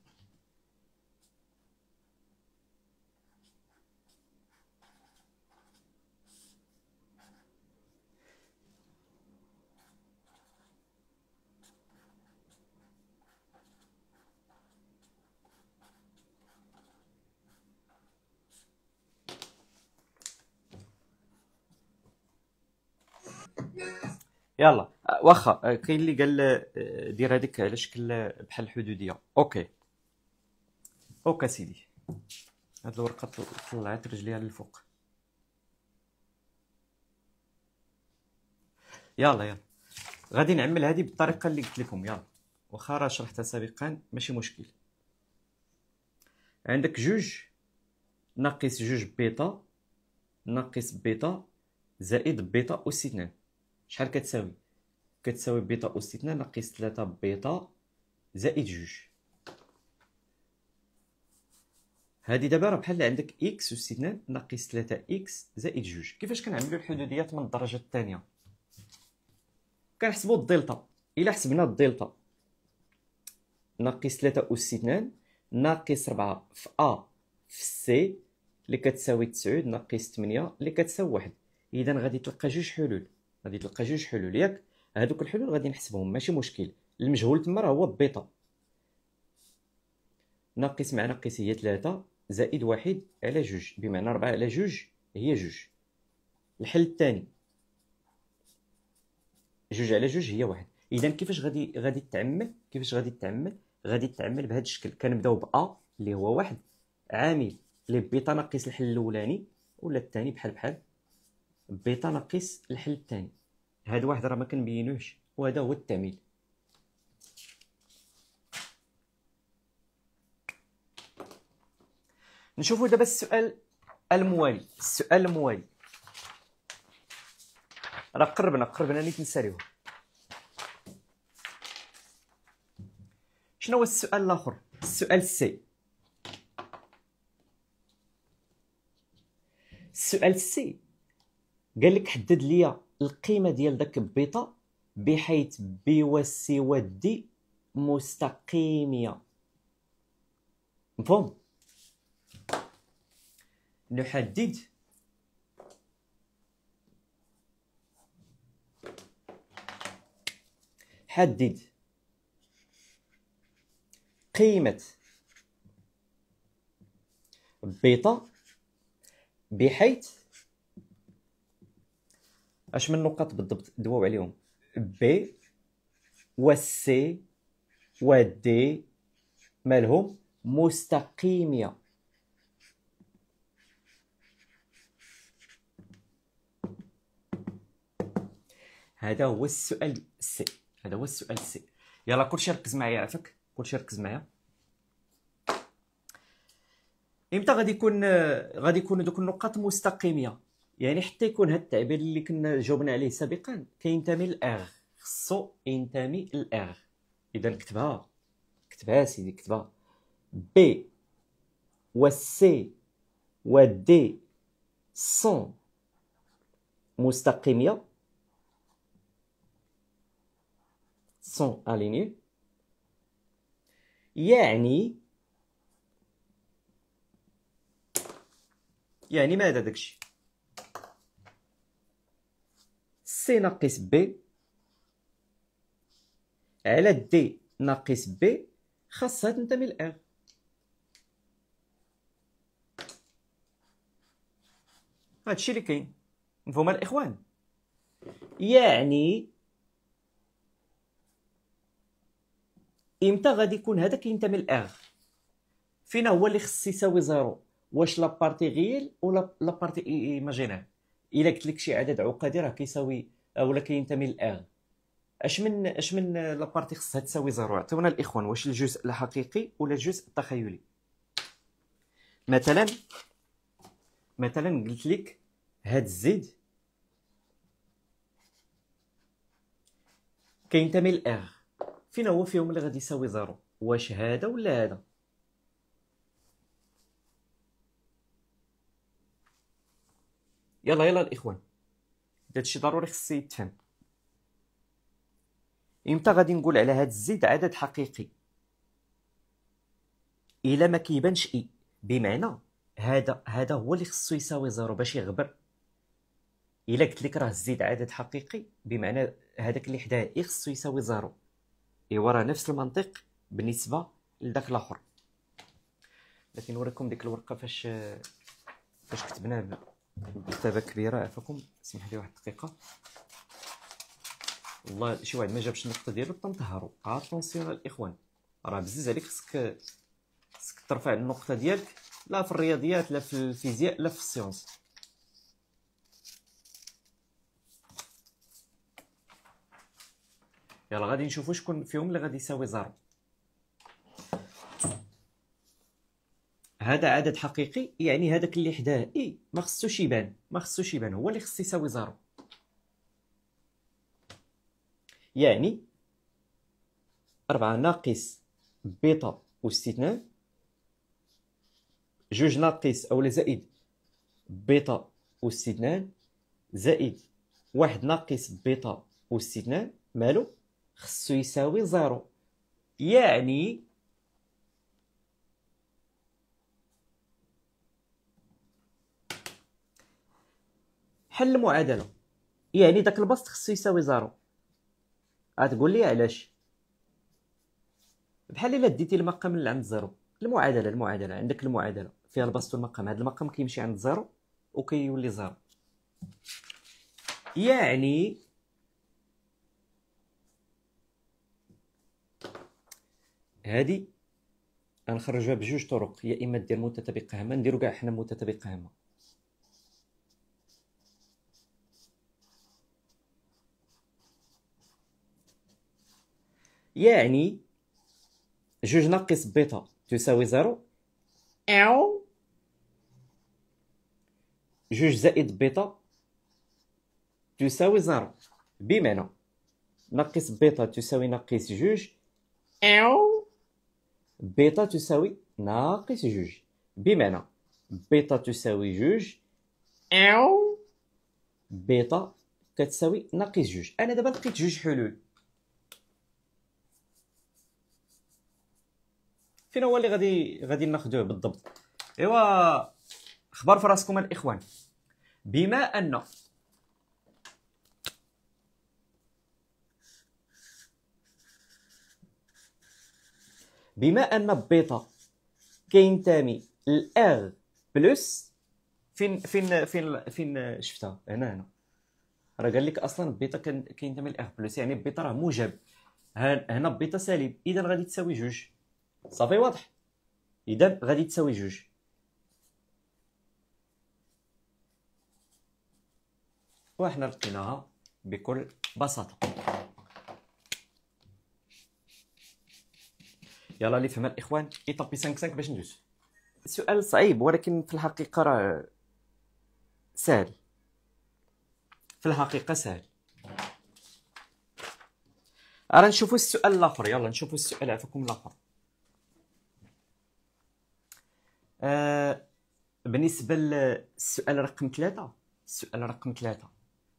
يلا أه، واخا أه، كاين اللي قال أه، دير هذيك على شكل بحال الحدوديه اوكي اوكي سيدي هاد الورقه طلعت رجليها للفوق يلا يلا غادي نعمل هذه بالطريقه اللي قلت لكم يلا واخا راه شرحتها سابقا ماشي مشكل عندك جوج ناقص جوج بيتا ناقص بيتا زائد بيتا أس 2 شحال كتساوي كتساوي بيتا أس اثنان ناقص ثلاثة بيتا زائد جوج هادي دابا راه بحال عندك اكس أس اثنان ناقص ثلاثة اكس زائد جوج كيفاش كنعملو الحدوديات من الدرجة الثانية كنحسبو الدلتا إلا حسبنا الدلتا ناقص ثلاثة أس اثنان ناقص ربعة في أ في سي اللي كتساوي تسعود ناقص 8 اللي كتساوي واحد إذا غادي تلقى جوج حلول غادي تلقى جوج حلول ياك هذوك الحلول غادي نحسبهم ماشي مشكل المجهول تما راه هو البيطا ناقص مع ناقص هي ثلاثة زائد واحد على جوج بمعنى ربعة على جوج هي جوج الحل الثاني جوج على جوج هي واحد اذا كيفاش غادي غادي تعمل كيفاش غادي تعمل غادي تعمل بهذا الشكل كنبداو ب ا اللي هو واحد عامل لي بيطا ناقص الحل الاولاني ولا الثاني بحال بحال بيتا ناقص الحل الثاني هذا واحد راه ما كنبينوهش وهذا هو التعميل نشوفوا دابا السؤال الموالي السؤال الموالي راه قربنا قربنا نيت نساليوه شنو هو السؤال الاخر السؤال سي السؤال سي قال لك حدد لي القيمه ديال داك البيتا بحيث بي و دي مستقيميه مفهوم نحدد حدد قيمة بيتا بحيث اش من نقط بالضبط دواو عليهم بي و سي و دي مالهم مستقيميه هذا هو السؤال سي هذا هو السؤال سي يلا كلشي ركز معايا عافاك كلشي ركز معايا امتى غادي يكون غادي يكون دوك النقاط مستقيميه يعني حتى يكون هاد التعبير اللي كنا جاوبنا عليه سابقا كينتمي للاغ خصو ينتمي للاغ اذا كتبها كتبها سيدي كتبها بي و سي و دي سون مستقيمية سون أليني يعني يعني ماذا داكشي سي ناقص بي على دي ناقص بي خاصها تنتمي ل ار هادشي اللي كاين مفهوم الاخوان يعني امتى غادي يكون هذا كينتمي ار فينا هو اللي خص يساوي زيرو واش لابارتي غيل ولا لابارتي ايماجينير الا قلت لك شي عدد عقدي راه كيساوي اولا آه، كينتمي لان إيه. اش من اش من لابارتي خصها تساوي زيرو عطيونا الاخوان واش الجزء الحقيقي ولا الجزء التخيلي مثلا مثلا قلت لك هاد الزيد كينتمي لار إيه. فين هو فيهم اللي غادي يساوي زيرو واش هذا ولا هذا يلا يلا الاخوان هادشي ضروري خصو يتفهم امتى غادي نقول على هاد الزيد عدد حقيقي الا ما كيبانش اي بمعنى هذا هذا هو اللي خصو يساوي زيرو باش يغبر الا قلت لك راه الزيد عدد حقيقي بمعنى هذاك اللي حداه اي خصو يساوي زيرو ايوا راه نفس المنطق بالنسبه لذاك الاخر لكن نوريكم ديك الورقه فاش فاش كتبناها بكتابه كبيره عفاكم سمح لي واحد الدقيقه والله شي واحد ما جابش النقطه ديالو تنطهرو اتونسيون الاخوان راه بزز عليك خصك خصك ترفع النقطه ديالك لا في الرياضيات لا في الفيزياء لا في السيونس يلا غادي نشوفو شكون فيهم اللي غادي يساوي زارو هذا عدد حقيقي يعني هذاك اللي حداه اي ما خصوش يبان ما خصوش يبان هو اللي خص يساوي زيرو يعني أربعة ناقص بيتا واستثناء جوج ناقص أو زائد بيتا واستثناء زائد واحد ناقص بيتا واستثناء مالو خصو يساوي زيرو يعني حل المعادله يعني داك البسط خصو يساوي زيرو غتقول لي علاش بحال الا ديتي المقام اللي عند زيرو المعادله المعادله عندك المعادله فيها البسط والمقام هذا المقام كيمشي عند زيرو وكيولي زيرو يعني هادي غنخرجوها بجوج طرق يا اما دير متتابقه هامه نديرو كاع حنا متتابقه هامه يعني جوج ناقص بيتا تساوي زيرو أو جوج زائد بيتا تساوي زيرو بمعنى ناقص بيتا تساوي ناقص جوج أو بيتا تساوي ناقص جوج بمعنى بيتا تساوي جوج أو بيتا كتساوي ناقص جوج أنا دابا لقيت جوج حلول فين هو اللي غادي غادي ناخذوه بالضبط ايوا اخبار في راسكم الاخوان بما ان بما ان بيتا كينتمي للاغ بلس فين فين فين فين شفتها هنا هنا راه قال لك اصلا بيتا كينتمي للاغ بلس يعني بيتا راه موجب هنا بيتا سالب اذا غادي تساوي جوج صافي واضح اذا غادي تساوي جوج وحنا لقيناها بكل بساطه يلا اللي فهم الاخوان يطبي 5 5 باش ندوز السؤال صعيب ولكن في الحقيقه راه سهل في الحقيقه سهل راه نشوفوا السؤال الاخر يلا نشوفوا السؤال عفاكم الاخر آه، بالنسبه للسؤال رقم ثلاثة السؤال رقم ثلاثة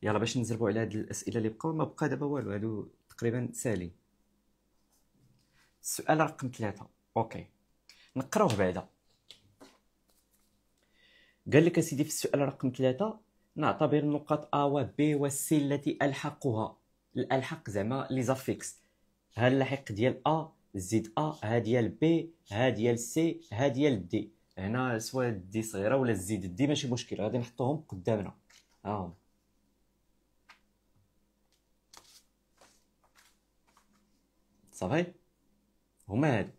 يلا باش نزربوا على هاد الاسئله اللي بقاو ما بقى دابا والو هادو تقريبا سالي السؤال رقم ثلاثة اوكي نقراوه بعدا قال لك اسيدي في السؤال رقم ثلاثة نعتبر النقاط ا و بي و سي التي الحقها الالحق زعما لي زافيكس ها اللحق ديال ا زيد ا ها ديال بي ها ديال سي ها ديال دي هنا سواء دي صغيره ولا زيد دي ماشي مشكل غادي نحطوهم قدامنا ها صافي هما هاد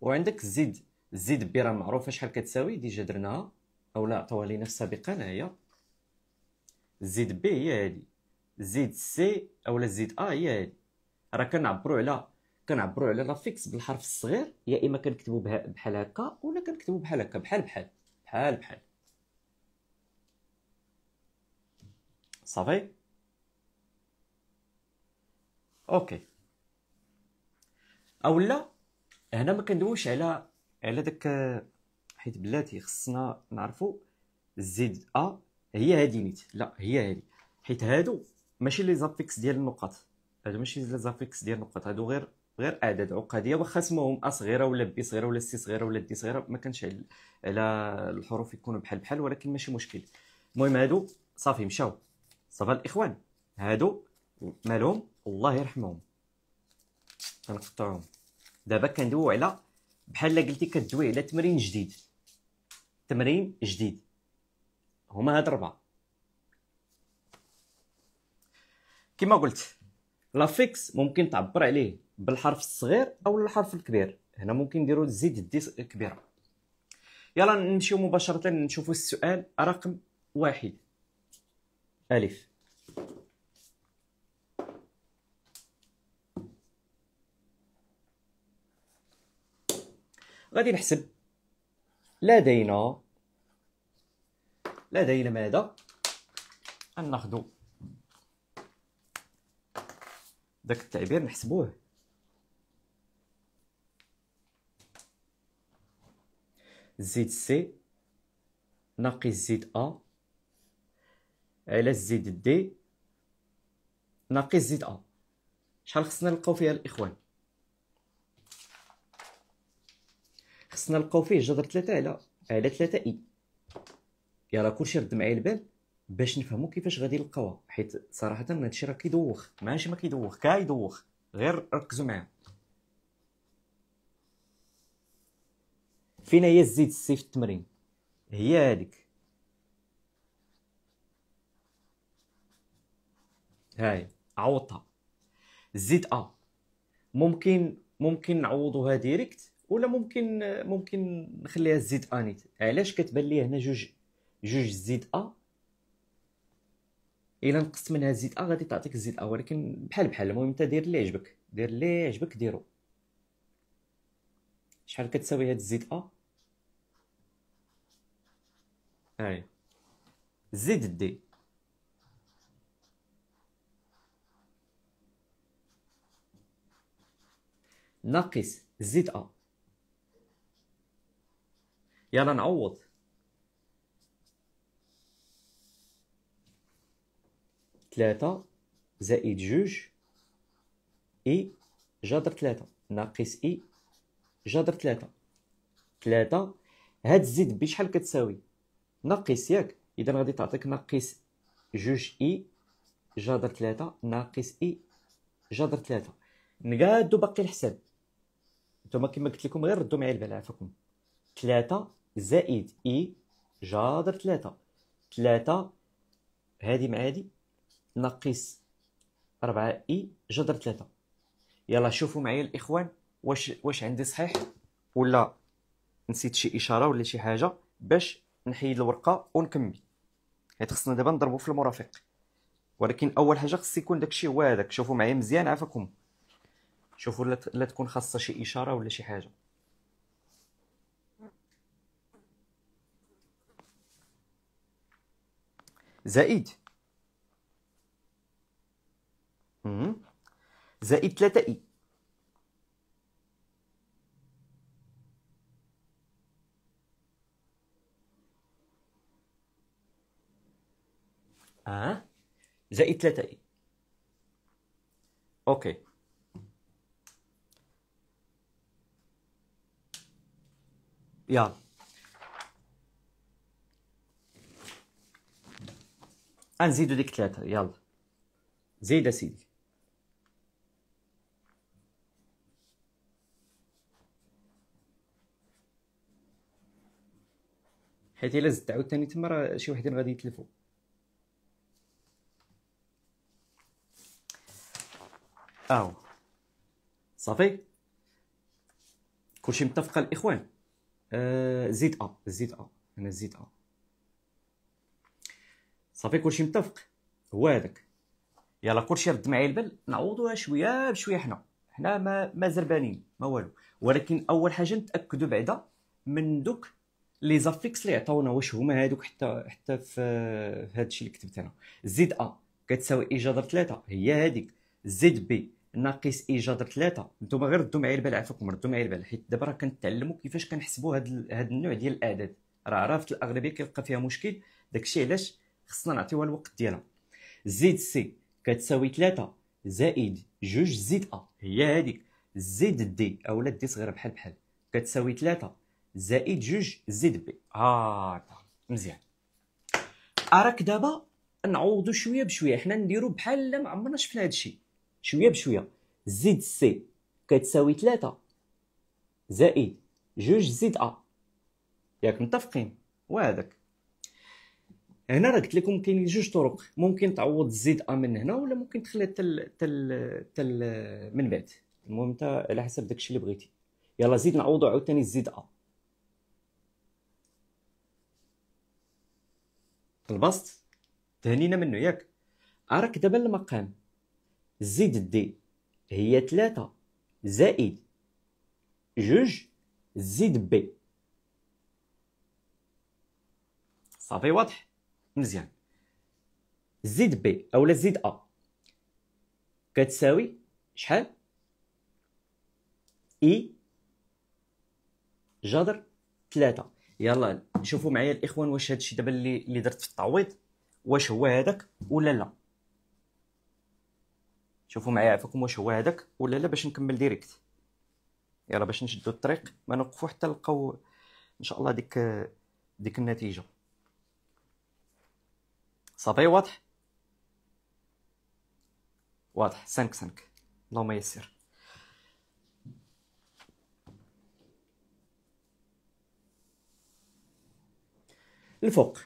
وعندك زيد زيد بي راه معروفه شحال كتساوي ديجا درناها او لا عطاوها لينا سابقا هي زيد بي هي هادي زيد سي اولا زيد ا هي هادي راه كنعبرو على كنعبروا على لافيكس بالحرف الصغير يا اما كنكتبوا بحال هكا ولا كنكتبوا بحال هكا بحال بحال بحال بحال صافي اوكي اولا هنا ما كندويش على على داك حيت بلاتي خصنا نعرفوا زد ا هي هادي نيت لا هي هادي حيت هادو ماشي لي زافيكس ديال النقط هادو ماشي لي زافيكس ديال النقط هادو غير غير اعداد عقديه واخا سموهم ا صغيره ولا بي صغيره ولا سي صغيره ولا دي صغيره ما كانش على الحروف يكونوا بحال بحال ولكن ماشي مشكل المهم هادو صافي مشاو صافا الاخوان هادو مالهم الله يرحمهم كنقطعوهم دابا كندويو على بحال قلتي كدوي على تمرين جديد تمرين جديد هما هاد ربعه كما قلت لافيكس ممكن تعبر عليه بالحرف الصغير او الحرف الكبير هنا ممكن نديرو زيد دي كبيره يلا نمشيو مباشره نشوفوا السؤال رقم واحد الف غادي نحسب لدينا لدينا ماذا ناخذ داك التعبير نحسبوه زيد سي ناقص زيد أ على زيد دي ناقص زيد أ شحال خصنا نلقاو فيها الإخوان خصنا نلقاو فيه جذر تلاتة على على ثلاثة إي يا راه كلشي رد معايا البال باش نفهمو كيفاش غادي نلقاوها حيت صراحة هادشي راه كيدوخ ماشي ما كيدوخ غير ركزوا معايا فين هي الزيت السي في التمرين هي هذيك هاي عوضتها الزيت ا آه. ممكن ممكن نعوضوها ديريكت ولا ممكن ممكن نخليها الزيت انيت آه علاش كتبان لي هنا جوج جوج زيت ا آه؟ الا نقصت منها زيت ا غادي تعطيك الزيت ا ولكن بحال بحال المهم انت دير اللي يعجبك دير اللي يعجبك ديرو شحال كتساوي هاد الزيت ا اي زد الدي ناقص زد ا يلا نعوض ثلاثة زائد جوج اي جذر ثلاثة ناقص اي جذر ثلاثة ثلاثة هاد الزيد بشحال كتساوي ناقص ياك اذا غادي تعطيك ناقص جوج اي جذر ثلاثة ناقص اي جذر ثلاثة نقادو باقي الحساب نتوما كما قلت لكم غير ردوا معايا البال عافاكم ثلاثة زائد اي جذر ثلاثة ثلاثة هادي مع هادي ناقص ربعة اي جذر ثلاثة يلا شوفوا معايا الاخوان واش واش عندي صحيح ولا نسيت شي اشاره ولا شي حاجه باش نحيد الورقه ونكمل حيت خصنا دابا نضربو في المرافق ولكن اول حاجه خص يكون داكشي هو هذاك شوفوا معايا مزيان عافاكم شوفوا لا لت... تكون خاصه شي اشاره ولا شي حاجه زائد زائد 3 اي ها زائد 3 اي اوكي يلا نزيدو ديك 3 يلا زيد اسيدي حيت الا زدت عاوتاني تما راه شي وحدين غادي يتلفوا اهو صافي كلشي متفق الاخوان آه، زيد ا زيد ا انا زيد ا صافي كلشي متفق هو هذاك يلا كلشي رد معايا البال نعوضوها شويه بشويه حنا حنا ما ما زربانين ما والو ولكن اول حاجه نتاكدوا بعدا من دوك لي زافيكس اللي عطاونا واش هما هادوك حتى حتى في هادشي اللي كتبت انا زيد ا كتساوي ايجادر 3 هي هذيك زيد بي ناقص ايجاد ثلاثه نتوما غير ردوا معايا البال عافاكم ردوا معايا البال حيت دابا راه كنتعلموا كيفاش كنحسبوا هاد ال... هاد النوع ديال الاعداد راه عرفت الاغلبيه كيلقى فيها مشكل داكشي علاش خصنا نعطيوها الوقت ديالها زيد سي كتساوي 3 زائد جوج زيد ا هي هذيك زيد دي اولا دي صغيره بحال بحال كتساوي 3 زائد جوج زيد بي اه مزيان اراك دابا نعوضوا شويه بشويه حنا نديروا بحال ما عمرنا شفنا الشيء شويه بشويه زيد سي كتساوي ثلاثة زائد جوج زيد ا ياك متفقين وهذاك هنا راه قلت لكم كاينين جوج طرق ممكن تعوض زيد ا من هنا ولا ممكن تخليها تل تل تل من بعد المهم انت على حسب داكشي اللي بغيتي يلا زيد نعوضو عاوتاني زيد ا البسط تهنينا منه ياك اراك دابا المقام زيد دي هي تلاتة زائد جوج زيد بي صافي واضح مزيان زيد بي اولا زيد ا كتساوي شحال اي جذر ثلاثة يلا شوفوا معايا الاخوان واش هادشي دابا اللي درت في التعويض واش هو هذاك ولا لا شوفوا معايا عفاكم واش هو هذاك ولا لا باش نكمل ديريكت يلا باش نشدو الطريق ما نوقفو حتى نلقاو ان شاء الله ديك ديك النتيجه صافي واضح واضح سانك سانك اللهم يسر الفوق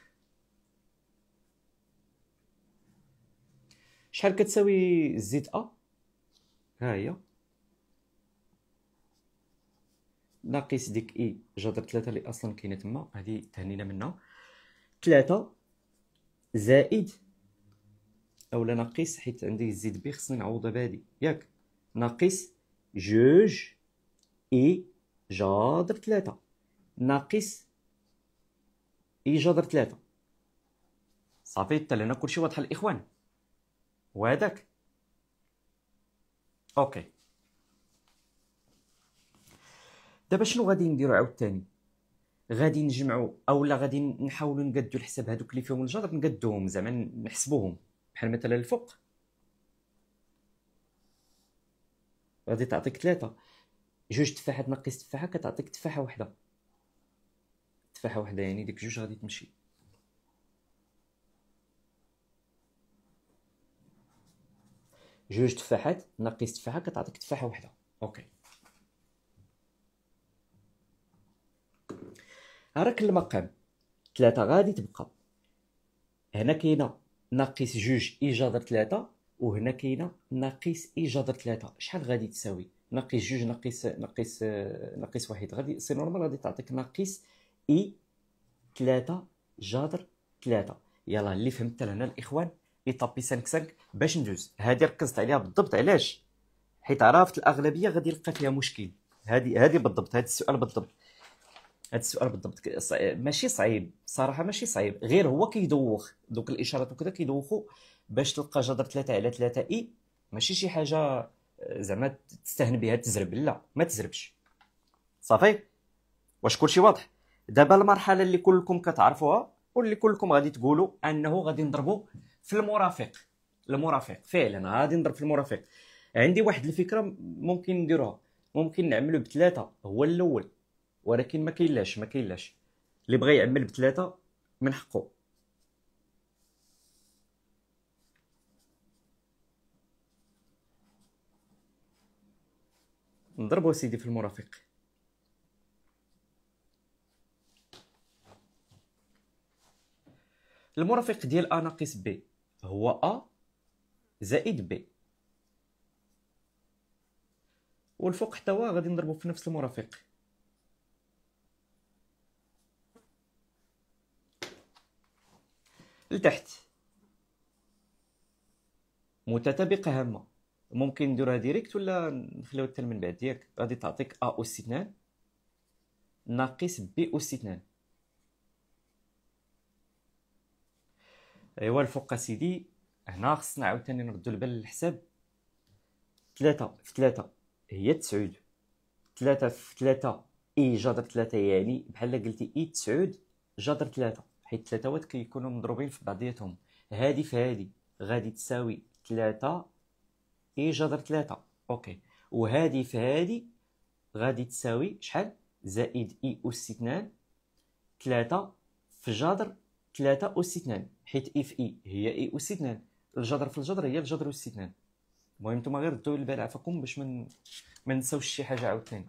شحال كتساوي الزيت ا ها هي ناقص ديك اي جذر 3 اللي اصلا كاينه تما هذه تهنينا منها 3 زائد اولا ناقص حيت عندي الزيت بي خصني نعوضها بهادي ياك ناقص جوج اي جذر 3 ناقص اي جذر 3 صافي حتى كلشي واضح الاخوان وهذاك اوكي دابا شنو غادي نديرو عاوتاني غادي نجمعو اولا غادي نحاولو نقدو الحساب هادوك اللي فيهم الجذر نقدوهم زعما نحسبوهم بحال مثلا الفوق غادي تعطيك ثلاثة جوج تفاحات ناقص تفاحة كتعطيك تفاحة واحدة تفاحة واحدة يعني ديك جوج غادي تمشي جوج تفاحات ناقص تفاحه كتعطيك تفاحه واحده اوكي راك المقام ثلاثة غادي تبقى هنا كاينه ناقص جوج اي جذر ثلاثة وهنا كاينه ناقص اي جذر ثلاثة شحال غادي تساوي ناقص جوج ناقص ناقص ناقص واحد غادي سي نورمال غادي تعطيك ناقص اي ثلاثة جذر ثلاثة يلا اللي فهمت هنا الاخوان ايطابي 5 5 باش ندوز هذه ركزت عليها بالضبط علاش حيت عرفت الاغلبيه غادي يلقى فيها مشكل هذه هذه بالضبط هذا السؤال بالضبط هذا السؤال بالضبط ماشي صعيب صراحه ماشي صعيب غير هو كيدوخ دوك الاشارات وكذا كيدوخوا باش تلقى جدر 3 على 3 اي ماشي شي حاجه آه، زعما تستهن بها تزرب لا ما تزربش صافي واش كلشي واضح دابا المرحله اللي كلكم كتعرفوها واللي كلكم غادي تقولوا انه غادي نضربوا في المرافق المرافق فعلا غادي نضرب في المرافق عندي واحد الفكره ممكن نديروها ممكن نعملو بثلاثه هو الاول ولكن ما كاينلاش ما كاينلاش اللي بغى يعمل بثلاثه من حقه نضربو سيدي في المرافق المرافق ديال ا ناقص بي هو أ زائد ب والفوق حتى هو غادي نضربو في نفس المرافق لتحت متطابقة هامة ممكن نديرها ديريكت ولا نخليوها حتى من بعد ياك غادي تعطيك أ أس 2 ناقص ب أس 2 ايوا الفوق سيدي هنا خصنا عاوتاني نردو البال للحساب ثلاثة في ثلاثة هي تسعود ثلاثة في ثلاثة اي جذر ثلاثة يعني بحال قلتي اي تسعود جذر ثلاثة حيت ثلاثة وات كيكونوا مضروبين في بعضياتهم هادي في هادي غادي تساوي ثلاثة اي جذر ثلاثة اوكي وهادي في هادي غادي تساوي شحال زائد اي اس اثنان ثلاثة في جذر ثلاثة اس اثنان حيت اف اي هي اي واستثنان الجذر في الجذر هي الجذر والاستثنان المهم نتوما غير ردوا البال عفاكم باش من ما نساوش شي حاجه عاوتاني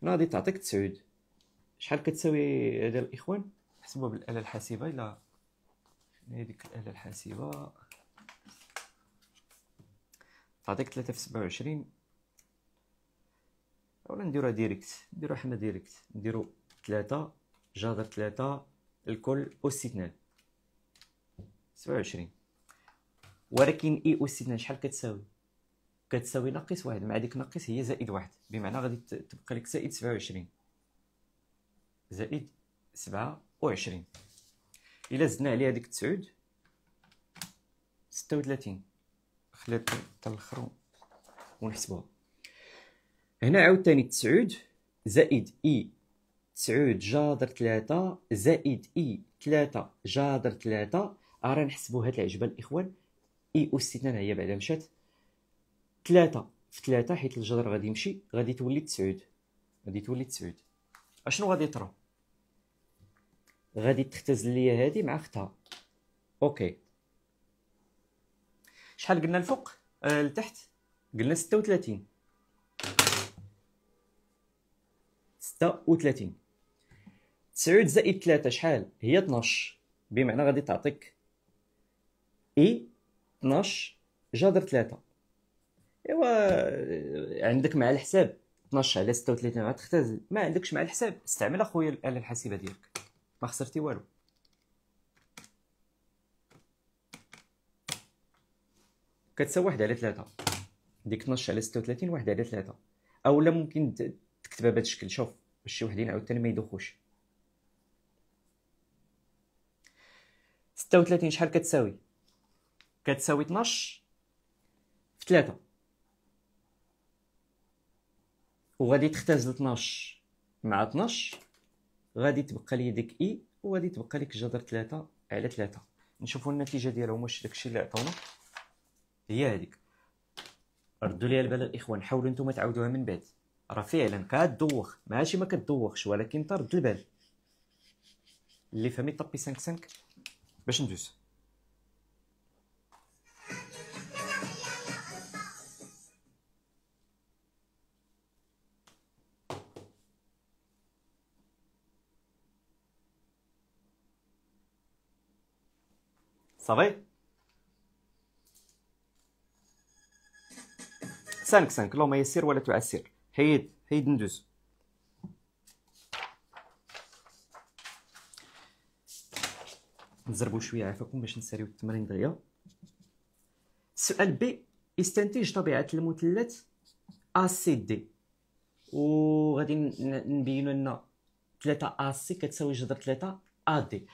نادي تعطيك تسعود شحال كتساوي هذا الاخوان حسبوها بالاله الحاسبه الا هذيك الاله الحاسبه تعطيك 3 في 27 اولا نديروها ديريكت نديرو حنا ديريكت نديرو ثلاثة جذر ثلاثة الكل أس اثنان سبعة وعشرين ولكن إي أس اثنان شحال كتساوي كتساوي ناقص واحد مع ديك ناقص هي زائد واحد بمعنى غادي تبقى لك زائد سبعة وعشرين زائد سبعة وعشرين إلا زدنا عليها ديك تسعود ستة وثلاثين خلات حتى الآخر ونحسبوها هنا عاوتاني تسعود زائد إي تسعود جذر ثلاثة زائد إي ثلاثة جذر ثلاثة آه، راه نحسبو هاد العجبة الإخوان إي أوس استثناء هي بعدا مشات ثلاثة في ثلاثة حيت الجذر غادي يمشي غادي تولي تسعود غادي تولي تسعود اشنو غادي طرا غادي تختزل ليا هادي مع ختها اوكي شحال قلنا الفوق آه لتحت قلنا ستة وثلاثين 9 زائد 3 شحال هي 12 بمعنى غادي تعطيك اي 12 جذر 3 ايوا عندك مع الحساب 12 على 36 غتختزل ما عندكش مع الحساب استعمل اخويا الاله الحاسبه ديالك ما خسرتي والو كتساوي 1 على 3 ديك 12 على 36 1 على 3 اولا ممكن تكتبها بهذا الشكل شوف باش شي وحدين عاوتاني ما يدوخوش 36 شحال كتساوي كتساوي 12 في 3 وغادي تختزل 12 مع 12 غادي تبقى لي ديك اي e، وغادي تبقى لك جذر 3 على 3 نشوفوا النتيجه ديالهم واش داكشي اللي عطاونا هي هذيك ردوا لي البال الاخوان حاولوا نتوما تعاودوها من بعد راه فعلا كدوخ ماشي ما كدوخش ولكن ترد البال اللي فهمي طبي 5 5 باش ندوز صافي 5 5 لو ما يسير ولا تعسر حيد حيد ندوز نزربو شويه عافاكم باش نساريو التمرين دغيا السؤال بي استنتج طبيعه المثلث ا سي دي وغادي نبينو لنا 3 ا سي كتساوي جذر 3 ا دي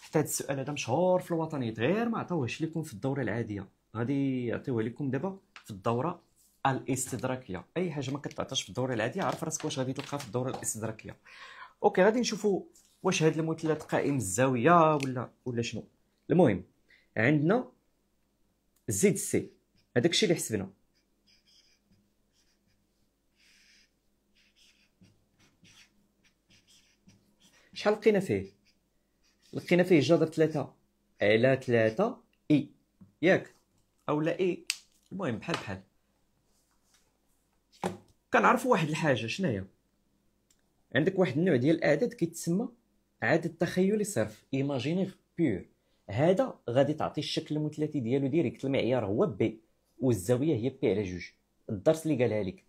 حتى هذا السؤال هذا مشهور في الوطنيات غير ما عطاوهش لكم في الدوره العاديه غادي يعطيوه لكم دابا في الدوره الاستدراكيه اي حاجه ما كتعطاش في الدوره العاديه عرف راسك واش غادي تلقاها في الدوره الاستدراكيه اوكي غادي نشوفوا واش هاد المثلث قائم الزاويه ولا ولا شنو المهم عندنا زد سي هذاك الشيء اللي حسبنا شحال لقينا فيه لقينا فيه جذر ثلاثة على ثلاثة اي e. ياك اولا اي e. المهم بحال بحال كنعرفوا واحد الحاجه شناهي عندك واحد النوع ديال الاعداد كيتسمى عاد التخيلي صرف ايماجينيغ بيور هذا غادي تعطي الشكل المثلثي ديالو ديريكت المعيار هو بي والزاويه هي بي على جوج الدرس اللي قالها لك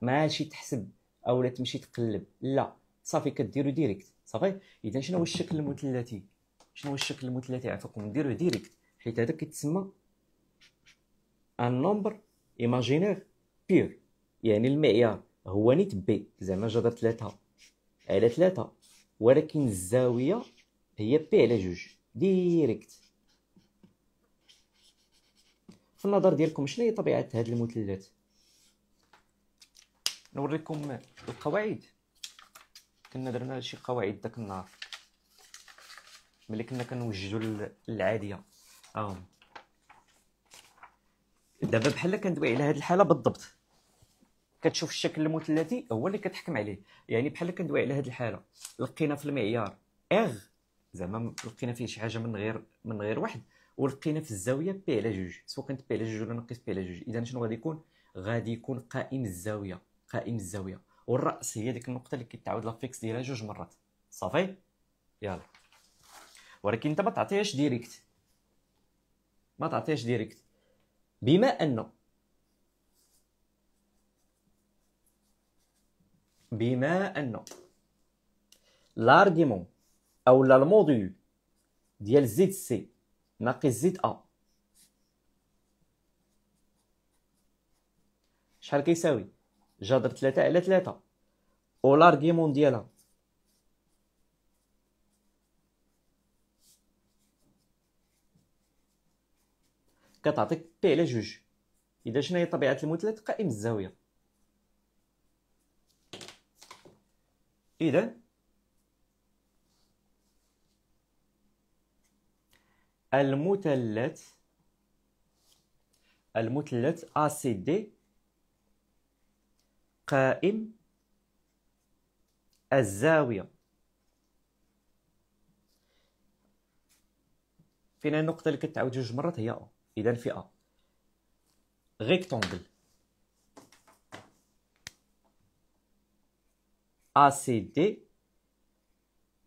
ماشي تحسب او لا تمشي تقلب لا صافي كديرو ديريكت صافي اذا شنو هو الشكل المثلثي شنو هو الشكل المثلثي عفاكم نديروه ديريكت حيت هذا كيتسمى ان نومبر ايماجينير بيور يعني المعيار هو نيت بي زعما جذر ثلاثة على ثلاثة ولكن الزاويه هي بي على جوج ديريكت في النظر ديالكم شنو هي طبيعه هاد المثلث نوريكم القواعد كنا درنا شي قواعد داك النهار ملي كنا كنوجدوا العاديه اهم دابا بحال كندوي على هاد الحاله بالضبط كتشوف الشكل المثلثي هو اللي كتحكم عليه يعني بحال كندوي على هذه الحاله لقينا في المعيار اغ زعما لقينا فيه شي حاجه من غير من غير واحد ولقينا في الزاويه بي على جوج سواء كانت بي على جوج ولا نقيس بي على جوج اذا شنو غادي يكون غادي يكون قائم الزاويه قائم الزاويه والراس هي ديك النقطه اللي كتعاود لافيكس ديالها جوج مرات صافي يلا ولكن انت ما تعطيهاش ديريكت ما تعطيهاش ديريكت بما انه بما أن لارغيمون أو الموديل ديال زد سي ناقص زد أ شحال كيساوي جذر ثلاثة على ثلاثة أو لارغيمون ديالها كتعطيك بي على جوج إذا شناهي طبيعة المثلث قائم الزاوية إذا المثلث المثلث ACD قائم الزاوية فين النقطة اللي كتعاود جوج مرات هي أ إذا في أ ريكتونجل ACD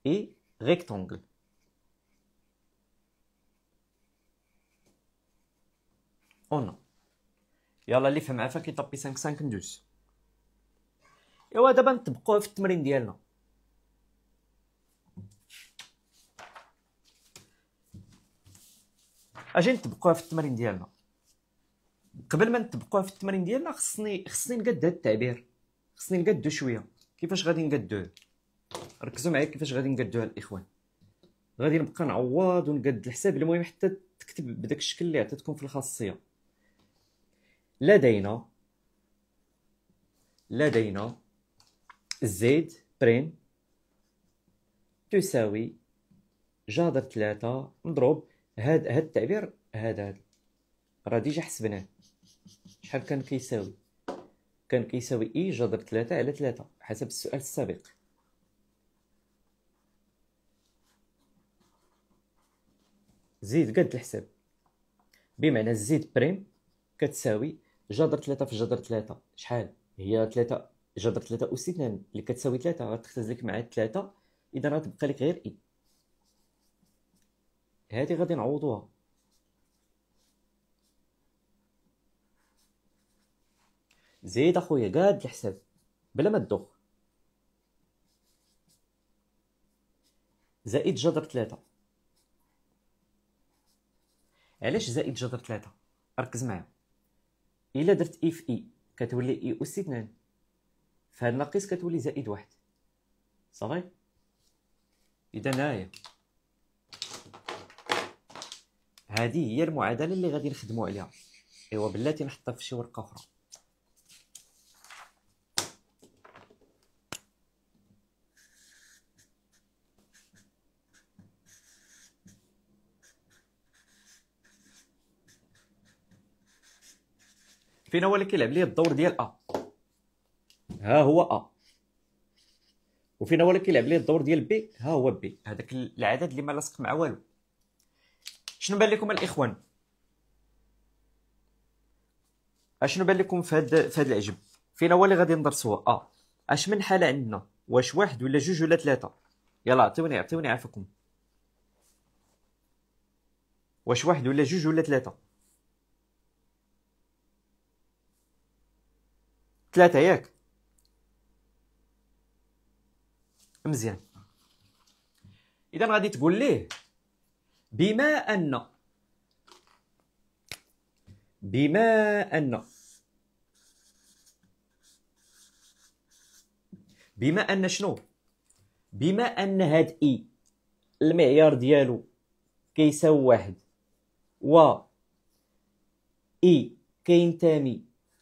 et rectangle. On oh a. يلا اللي فهم عفاك يطبي 5 5 ندوز ايوا دابا نطبقوها في التمرين ديالنا اجي نطبقوها في التمرين ديالنا قبل ما نطبقوها في التمرين ديالنا خصني خصني نقاد هاد التعبير خصني نقادو شويه كيفاش غادي نقادوه ركزوا معايا كيفاش غادي نقادوها الاخوان غادي نبقى نعوض ونقاد الحساب المهم حتى تكتب بداك الشكل اللي عطيتكم في الخاصيه لدينا لدينا زيد برين تساوي جذر 3 نضرب هاد التعبير هذا راه ديجا حسبناه شحال كان كيساوي كان كيساوي اي جذر 3 على 3 حسب السؤال السابق زيد قد الحساب بمعنى زيد بريم كتساوي جذر 3 في جذر 3 شحال هي 3 جذر 3 أس 2 اللي كتساوي 3 غتختزل لك مع 3 اذا غتبقى لك غير اي هذه غادي نعوضوها زيد اخويا قاد يحسب بلا ما تدخ زائد جذر ثلاثة علاش زائد جذر ثلاثة ركز معايا الا درت اي e، e في اي كتولي اي اس اثنان فهاد الناقص كتولي زائد واحد صافي اذا هاهي هذه هي المعادله اللي غادي نخدموا عليها ايوا بلاتي نحطها في شي ورقه اخرى فينا هو اللي كيلعب ليه الدور ديال ا ها هو ا وفينا هو اللي كيلعب ليه الدور ديال بي ها هو بي هذاك العدد اللي ما لاصق مع والو شنو بان لكم الاخوان اشنو بان لكم في هاد في هذا العجب فينا هو اللي غادي ندرس هو ا اش من حاله عندنا واش واحد ولا جوج ولا ثلاثه يلا عطيوني عطيوني عافاكم واش واحد ولا جوج ولا ثلاثه ثلاثة ياك مزيان اذا غادي تقول ليه بما ان بما ان بما ان شنو بما ان هاد اي المعيار ديالو كيساوي واحد و اي كينتمي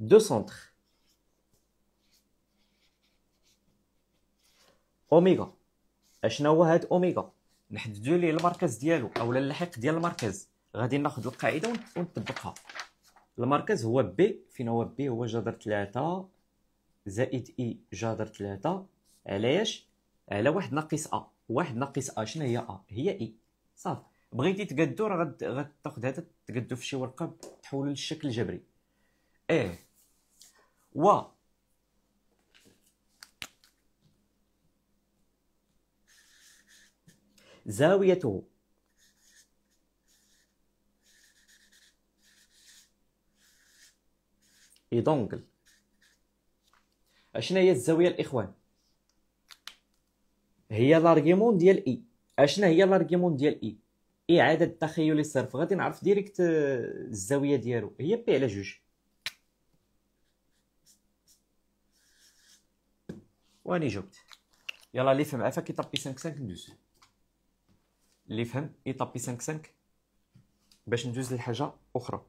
deux centres. اوميغا اشنا هو هاد اوميغا نحددو ليه المركز ديالو اولا اللحيق ديال المركز غادي ناخذ القاعده ونطبقها المركز هو بي فين هو بي هو جذر 3 زائد اي e جذر 3 علاش على واحد ناقص ا واحد ناقص ا شنو هي ا هي اي e. صافي بغيتي تقدو راه غتاخذ هذا تقدو في شي ورقه تحولو للشكل الجبري ايه و زاويته إيدونغل اشنا هي الزاوية الإخوان هي لارغيمون ديال إي اشنا هي لارغيمون ديال إي إعادة تخيل الصرف غادي نعرف ديريكت آه، الزاوية ديالو هي بي على جوج واني جاوبت يلا اللي فهم عافاك يطبي 5 5 ندوز اللي فهم يطبي 5 5 باش ندوز لحاجه اخرى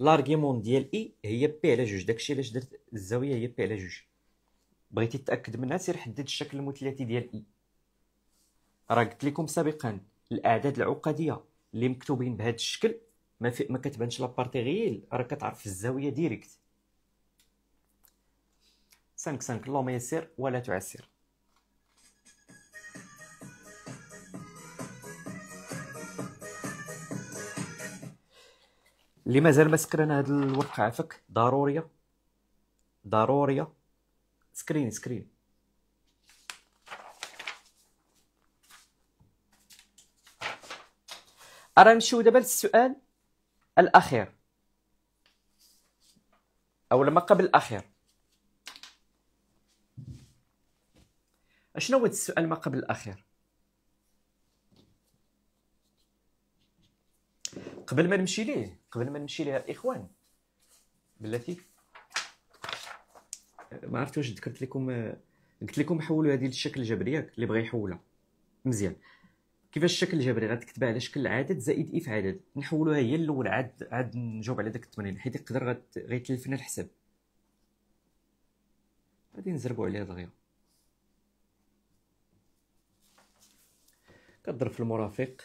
لارغيمون ديال اي e هي بي على جوج داكشي علاش درت الزاويه هي بي على جوج بغيتي تاكد منها سير حدد الشكل المثلثي ديال اي e. راه قلت لكم سابقا الاعداد العقديه اللي مكتوبين بهذا الشكل ما, في ما كتبانش لابارتي غيل راه كتعرف الزاويه ديريكت سنك سنك اللهم يسر ولا تعسر اللي مازال ما سكرنا هاد الورقه عافاك ضروريه ضروريه سكرين سكرين ارا نمشيو دابا للسؤال الاخير او ما قبل الاخير شنو هو السؤال ما قبل الاخير قبل ما نمشي ليه قبل ما نمشي ليه الاخوان بلاتي ما عرفت واش ذكرت لكم قلت لكم حولوا هذه للشكل الجبري ياك اللي بغى يحولها مزيان كيفاش الشكل الجبري غتكتبها على شكل عدد زائد اف عدد نحولوها هي الاول عاد عاد نجاوب على داك التمرين حيت يقدر غيتلفنا الحساب غادي نزربوا عليها دغيا كضرب في المرافق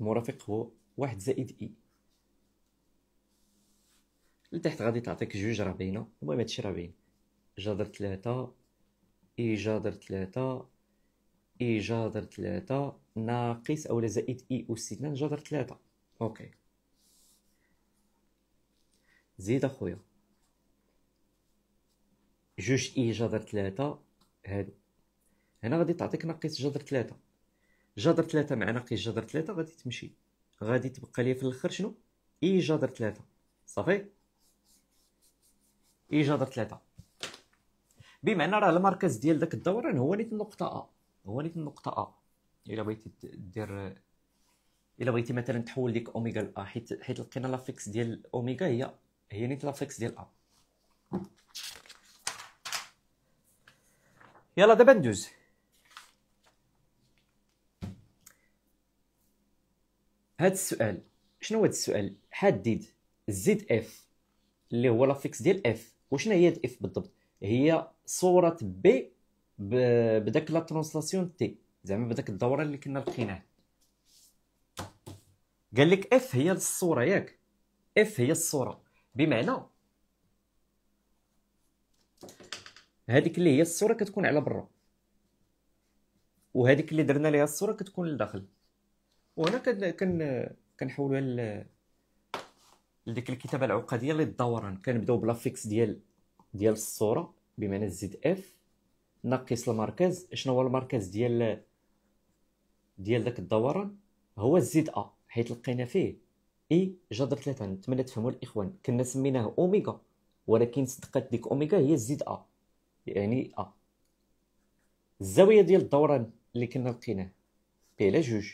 المرافق هو واحد زائد اي لتحت غادي تعطيك جوج رابينه المهم هادشي راه باين جذر ثلاثة اي جذر ثلاثة اي جذر ثلاثة ناقص اولا زائد اي اس جذر ثلاثة اوكي زيد اخويا جوج اي جذر ثلاثة هادو هنا غادي تعطيك ناقص جذر ثلاثة جذر ثلاثة مع ناقص جذر ثلاثة غادي تمشي غادي تبقى لي في الاخر شنو اي جذر ثلاثة صافي اي جذر ثلاثة بمعنى راه المركز ديال داك الدوران هو نيت النقطة ا هو نيت النقطة ا الى بغيتي دير الى بغيتي مثلا تحول ديك اوميغا ل ا حيت حيت لقينا لافيكس ديال اوميغا هي هي نيت لافيكس ديال ا يلا دابا ندوز هاد السؤال شنو هو هاد السؤال حدد زد اف اللي هو لافيكس ديال اف وشنو هي اف بالضبط هي صوره بي بداك لا ترونسلاسيون تي زعما بداك الدوره اللي كنا لقيناه قال لك اف هي الصوره ياك اف هي الصوره بمعنى هذيك اللي هي الصوره كتكون على برا وهذيك اللي درنا ليها الصوره كتكون لداخل وهنا كن كنحولوها ل لديك الكتابه العقديه للدوران كنبداو بلا فيكس ديال ديال الصوره بمعنى زد اف ناقص المركز شنو هو المركز ديال ديال داك الدوران هو زد ا حيت لقينا فيه اي جذر 3 نتمنى تفهموا الاخوان كنا سميناه اوميغا ولكن صدقات ديك اوميغا هي زد ا يعني ا آه. الزاويه ديال الدوران اللي كنا لقيناه بي على جوج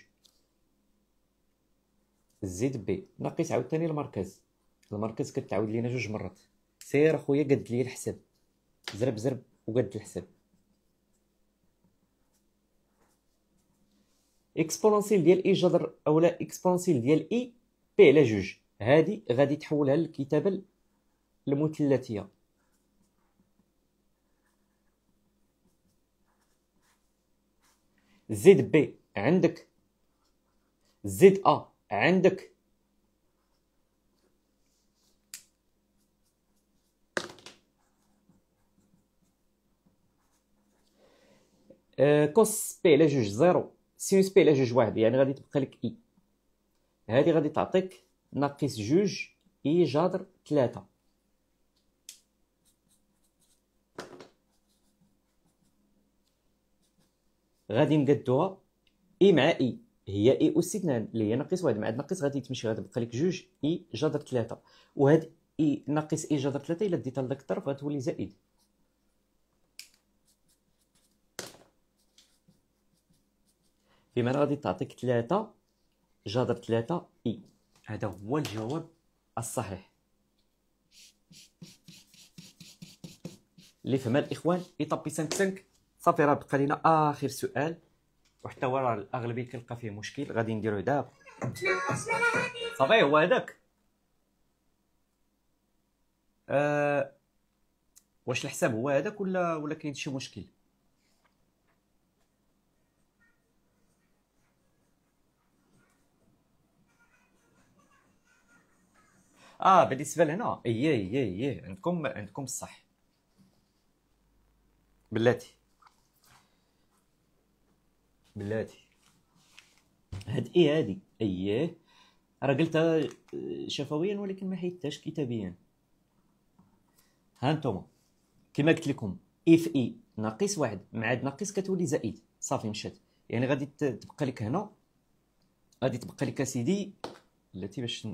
زيد بي ناقص عاوتاني المركز المركز كتعاود لينا جوج مرات سير اخويا قد لي الحساب زرب زرب وقد الحساب اكسبونسييل ديال اي e جذر اولا اكسبونسييل ديال اي بي على جوج هادي غادي تحولها للكتابه المثلثيه زد بي عندك زد أ عندك أه، كوس بي على جوج زيرو سينوس بي على جوج واحد يعني غادي تبقى لك اي هذه غادي تعطيك ناقص جوج اي جذر ثلاثة غادي نقدوها اي مع اي هي اي والسيجنال اللي هي ناقص واحد مع ناقص غادي تمشي غادي تبقى لك جوج اي جذر ثلاثة وهاد اي ناقص اي جذر ثلاثة الا ديتها لذاك الطرف غتولي زائد بمعنى غادي تعطيك ثلاثة جذر ثلاثة اي هذا هو الجواب الصحيح اللي فهمها الاخوان اي سانك سانك صافي راه بقى لينا اخر سؤال وحتى هو راه الاغلبيه كنلقى فيه مشكل غادي نديروه دابا صافي هو هذاك أه واش الحساب هو هذاك ولا ولا كاين شي مشكل اه بالنسبه لهنا اي اي اي عندكم عندكم الصح بلاتي بلاتي هاد ايه هادي اييه راه قلتها آه، شفويا ولكن ما حيدتهاش كتابيا ها نتوما كما قلت لكم اف اي ناقص واحد مع ناقص كتولي زائد صافي مشات يعني غادي تبقى لك هنا غادي تبقى لك اسيدي التي باش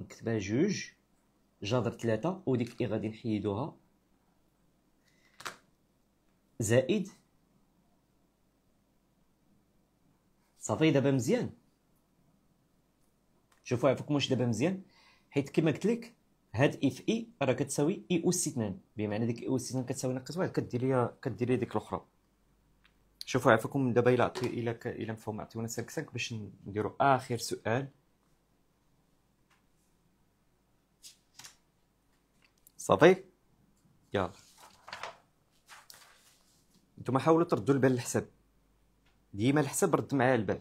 نكتبها جوج جذر ثلاثة وديك اي غادي نحيدوها زائد صافي دابا مزيان شوفوا عفاكم واش دابا مزيان حيت كما قلت لك هاد اف اي راه كتساوي اي سي 2 بمعنى ديك اي سي 2 كتساوي ناقص واحد كدير ليا كدير ليا ديك الاخرى شوفوا عفاكم دابا الا الا الى مفهوم عطيونا سلكسك باش نديرو اخر سؤال صافي يلا نتوما حاولوا تردوا البال الحساب ديما الحساب رد معايا البال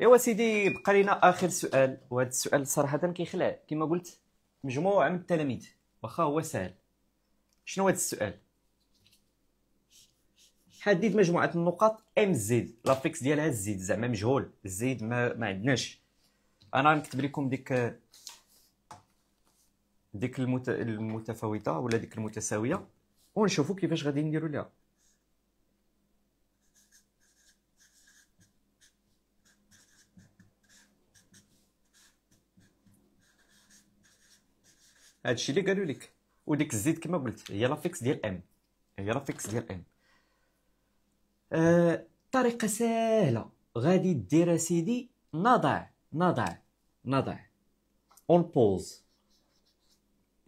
ايوا سيدي بقى لينا اخر سؤال وهذا السؤال صراحه كيخلع كما قلت مجموعه من التلاميذ واخا هو سهل شنو هذا السؤال حدد مجموعه النقاط ام زد لافيكس ديالها الزيد زعما مجهول الزيد ما, ما عندناش انا غنكتب لكم ديك ديك المت... المتفاوته ولا ديك المتساويه ونشوفوا كيفاش غادي نديروا ليها هادشي اللي قالوا لك وديك الزيت كما قلت هي لافيكس ديال ام هي لافيكس ديال ام آه طريقه سهله غادي دير سيدي نضع نضع نضع اون بوز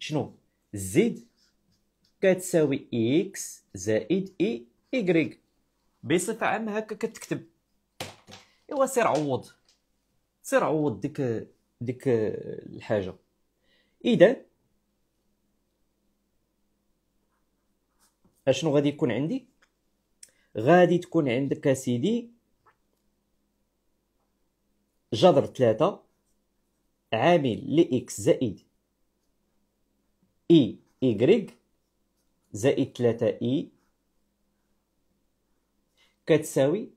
شنو زد كتساوي اكس زائد اي e ايكغيك بصفه عامه هكا كتكتب ايوا سير عوض سير عوض ديك ديك الحاجه اذا اشنو غادي يكون عندي غادي تكون عندك سيدي جذر ثلاثة عامل لإكس زائد اي y زائد 3 اي كتساوي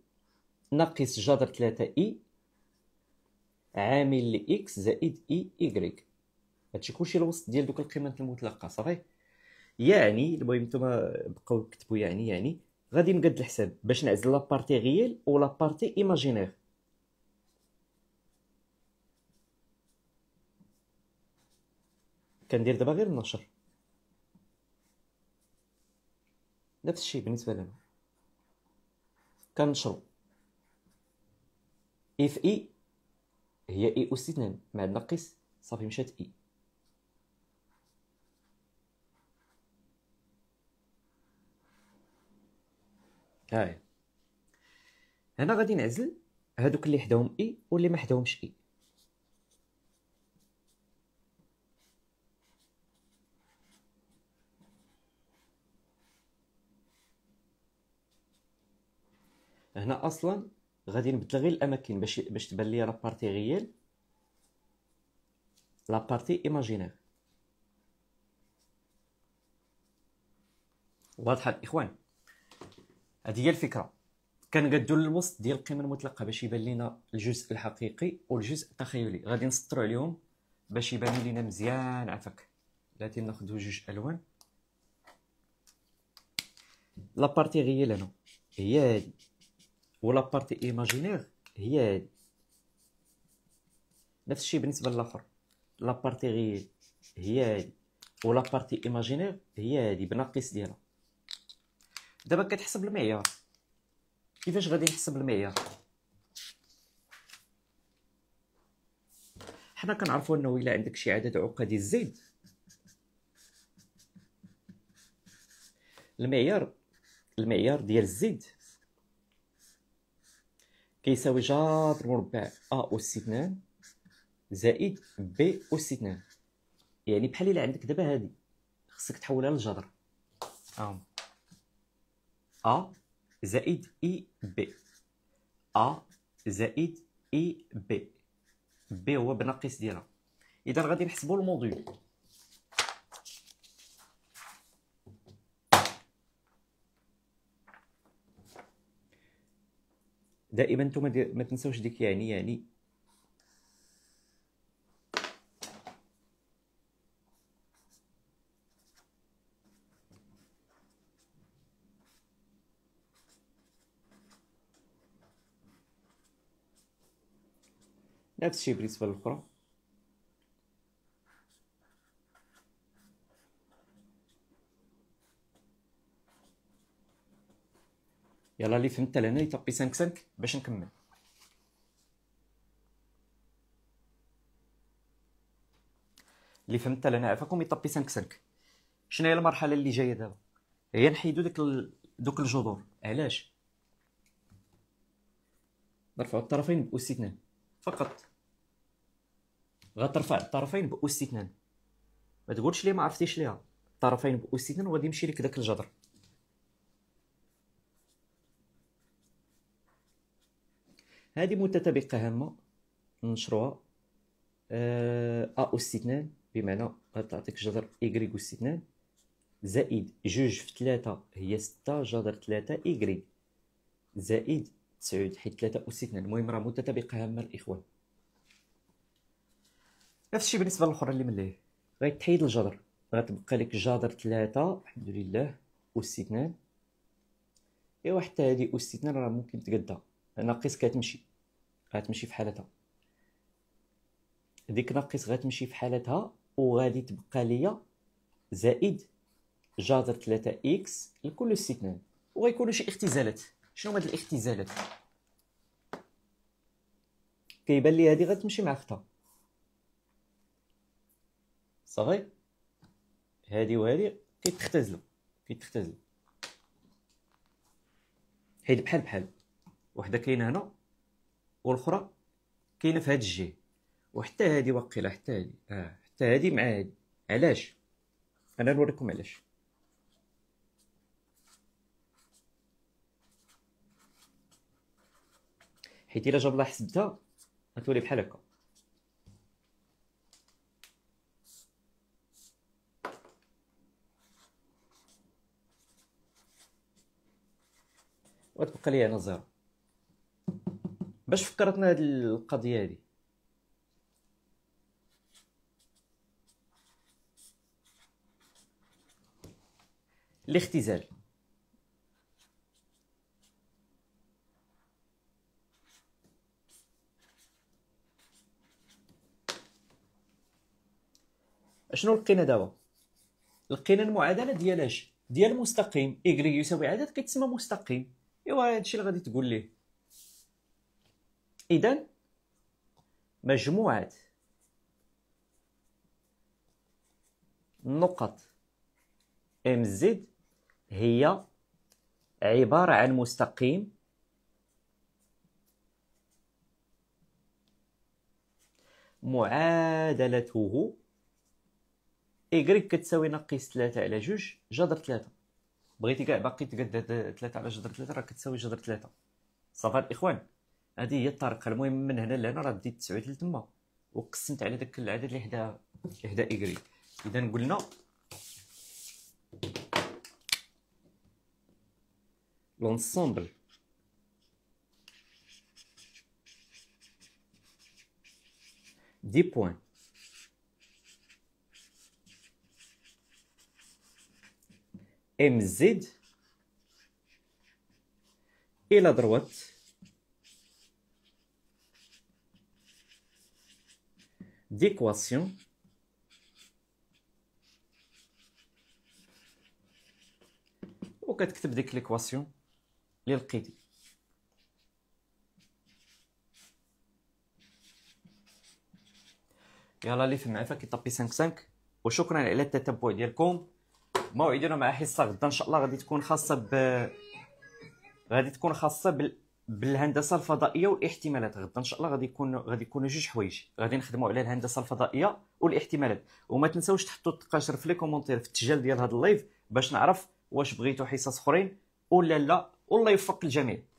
ناقص جذر 3 اي عامل لإكس زائد اي إيكغيك هادشي كلشي الوسط ديال دوك القيمات المطلقه صافي يعني المهم نتوما بقاو كتبوا يعني يعني غادي نقاد الحساب باش نعزل لابارتي غيال و بارتي ايماجينير كندير دابا غير النشر نفس الشيء بالنسبه لنا كنشرو اف اي هي اي اس اثنان مع ناقص صافي مشات اي هاي هنا غادي نعزل هادوك اللي حداهم اي واللي ما حداهمش اي هنا اصلا غادي نبدل غير الاماكن باش باش تبان لي لابارتي غيال لابارتي ايماجينير واضحه الاخوان هذه هي الفكره كنقادو للوسط ديال القيمه المطلقه باش يبان لينا الجزء الحقيقي والجزء التخيلي غادي نسطرو عليهم باش يبان لينا مزيان عفاك غادي ناخذ جوج الوان لابارتي غيال هنا هي هذه ولا بارتي ايماجينير هي هادي نفس الشيء بالنسبه للاخر لا بارتي هي هادي ولا بارتي ايماجينير هي هادي بناقص ديالها دابا كتحسب المعيار كيفاش غادي نحسب المعيار حنا كنعرفوا انه الا عندك شي عدد عقدي الزيد المعيار المعيار ديال الزيد كيساوي جذر مربع ا أس اثنان زائد ب أس اثنان يعني بحال الا عندك دابا هادي خصك تحولها للجذر آه. ا زائد اي بي ا زائد اي بي بي هو بناقص ديالها اذا غادي نحسبوا الموديول دائما نتوما ما تنساوش ديك يعني يعني نفس الشيء بالنسبه للاخرى يلا لي فهمت لهنا يطبي 5 5 باش نكمل اللي فهمت لهنا عفاكم يطبي 5 5 شنو هي المرحله اللي جايه دابا هي نحيدو داك دوك الجذور علاش نرفعو الطرفين باس اثنان فقط غترفع الطرفين باس اثنان ما تقولش لي ما عرفتيش ليها الطرفين باس اثنان وغادي يمشي لك داك الجذر هذه متطابقة هامة نشروها أ آه، اثنان بمعنى تعطيك جذر إيكغيك اثنان زائد جوج في ثلاثة هي ستة جذر ثلاثة إيكغيك زائد تسعود حيت ثلاثة أس اثنان المهم راه متطابقة هامة الإخوان نفس الشيء بالنسبة للأخرى اللي من ليه غيتحيد الجذر غتبقى لك جذر ثلاثة الحمد لله اثنان إوا حتى هادي اثنان راه ممكن تقدها ناقص كتمشي غتمشي في حالتها ديك ناقص غتمشي في حالتها وغادي تبقى ليا زائد جذر 3 اكس لكل استثنان وغيكون شي اختزالات شنو هاد الاختزالات كيبان لي هادي غتمشي مع اختها صافي هادي وهادي كيتختزلوا كيتختزلوا حيت بحال بحال وحده كاينه هنا والاخرى كاينه في هاد الجهه وحتى هادي واقيله حتى هادي اه حتى هادي مع هادي علاش انا نوريكم علاش حيت الا الله حسبتها غتولي بحال هكا وتبقى لي هنا زيرو باش فكرتنا هاد القضيه هادي الاختزال شنو لقينا دابا لقينا المعادله ديال اش ديال مستقيم اي يساوي عدد كيتسمى مستقيم ايوا هادشي اللي غادي تقول ليه إذا مجموعة نقط ام زد هي عبارة عن مستقيم معادلته إيكغيك كتساوي ناقص 3 على جوج جذر 3 بغيتي كاع باقي تقد 3 على جذر 3 راه كتساوي جذر 3 صافي الإخوان هذه هي الطريقه المهم من هنا لهنا راه ديت 9 لتما وقسمت على داك العدد اللي حدا حدا ايكري اذا قلنا لونسومبل دي بوين ام زد الى دروات d'équation وكتكتب ديك ليكواسيون اللي لقيتي يلا اللي في المعرفه طبي 5 5 وشكرا على التتبع ديالكم موعدنا مع حصه غدا ان شاء الله غادي تكون خاصه ب غادي تكون خاصه بال بالهندسه الفضائيه والاحتمالات غدا ان شاء الله غادي يكون غادي يكونوا جوج حوايج غادي نخدموا على الهندسه الفضائيه والاحتمالات وما تنساوش تحطوا التقاشر في لي كومونتير في التسجيل ديال هذا اللايف باش نعرف واش بغيتوا حصص اخرين ولا لا والله يوفق الجميع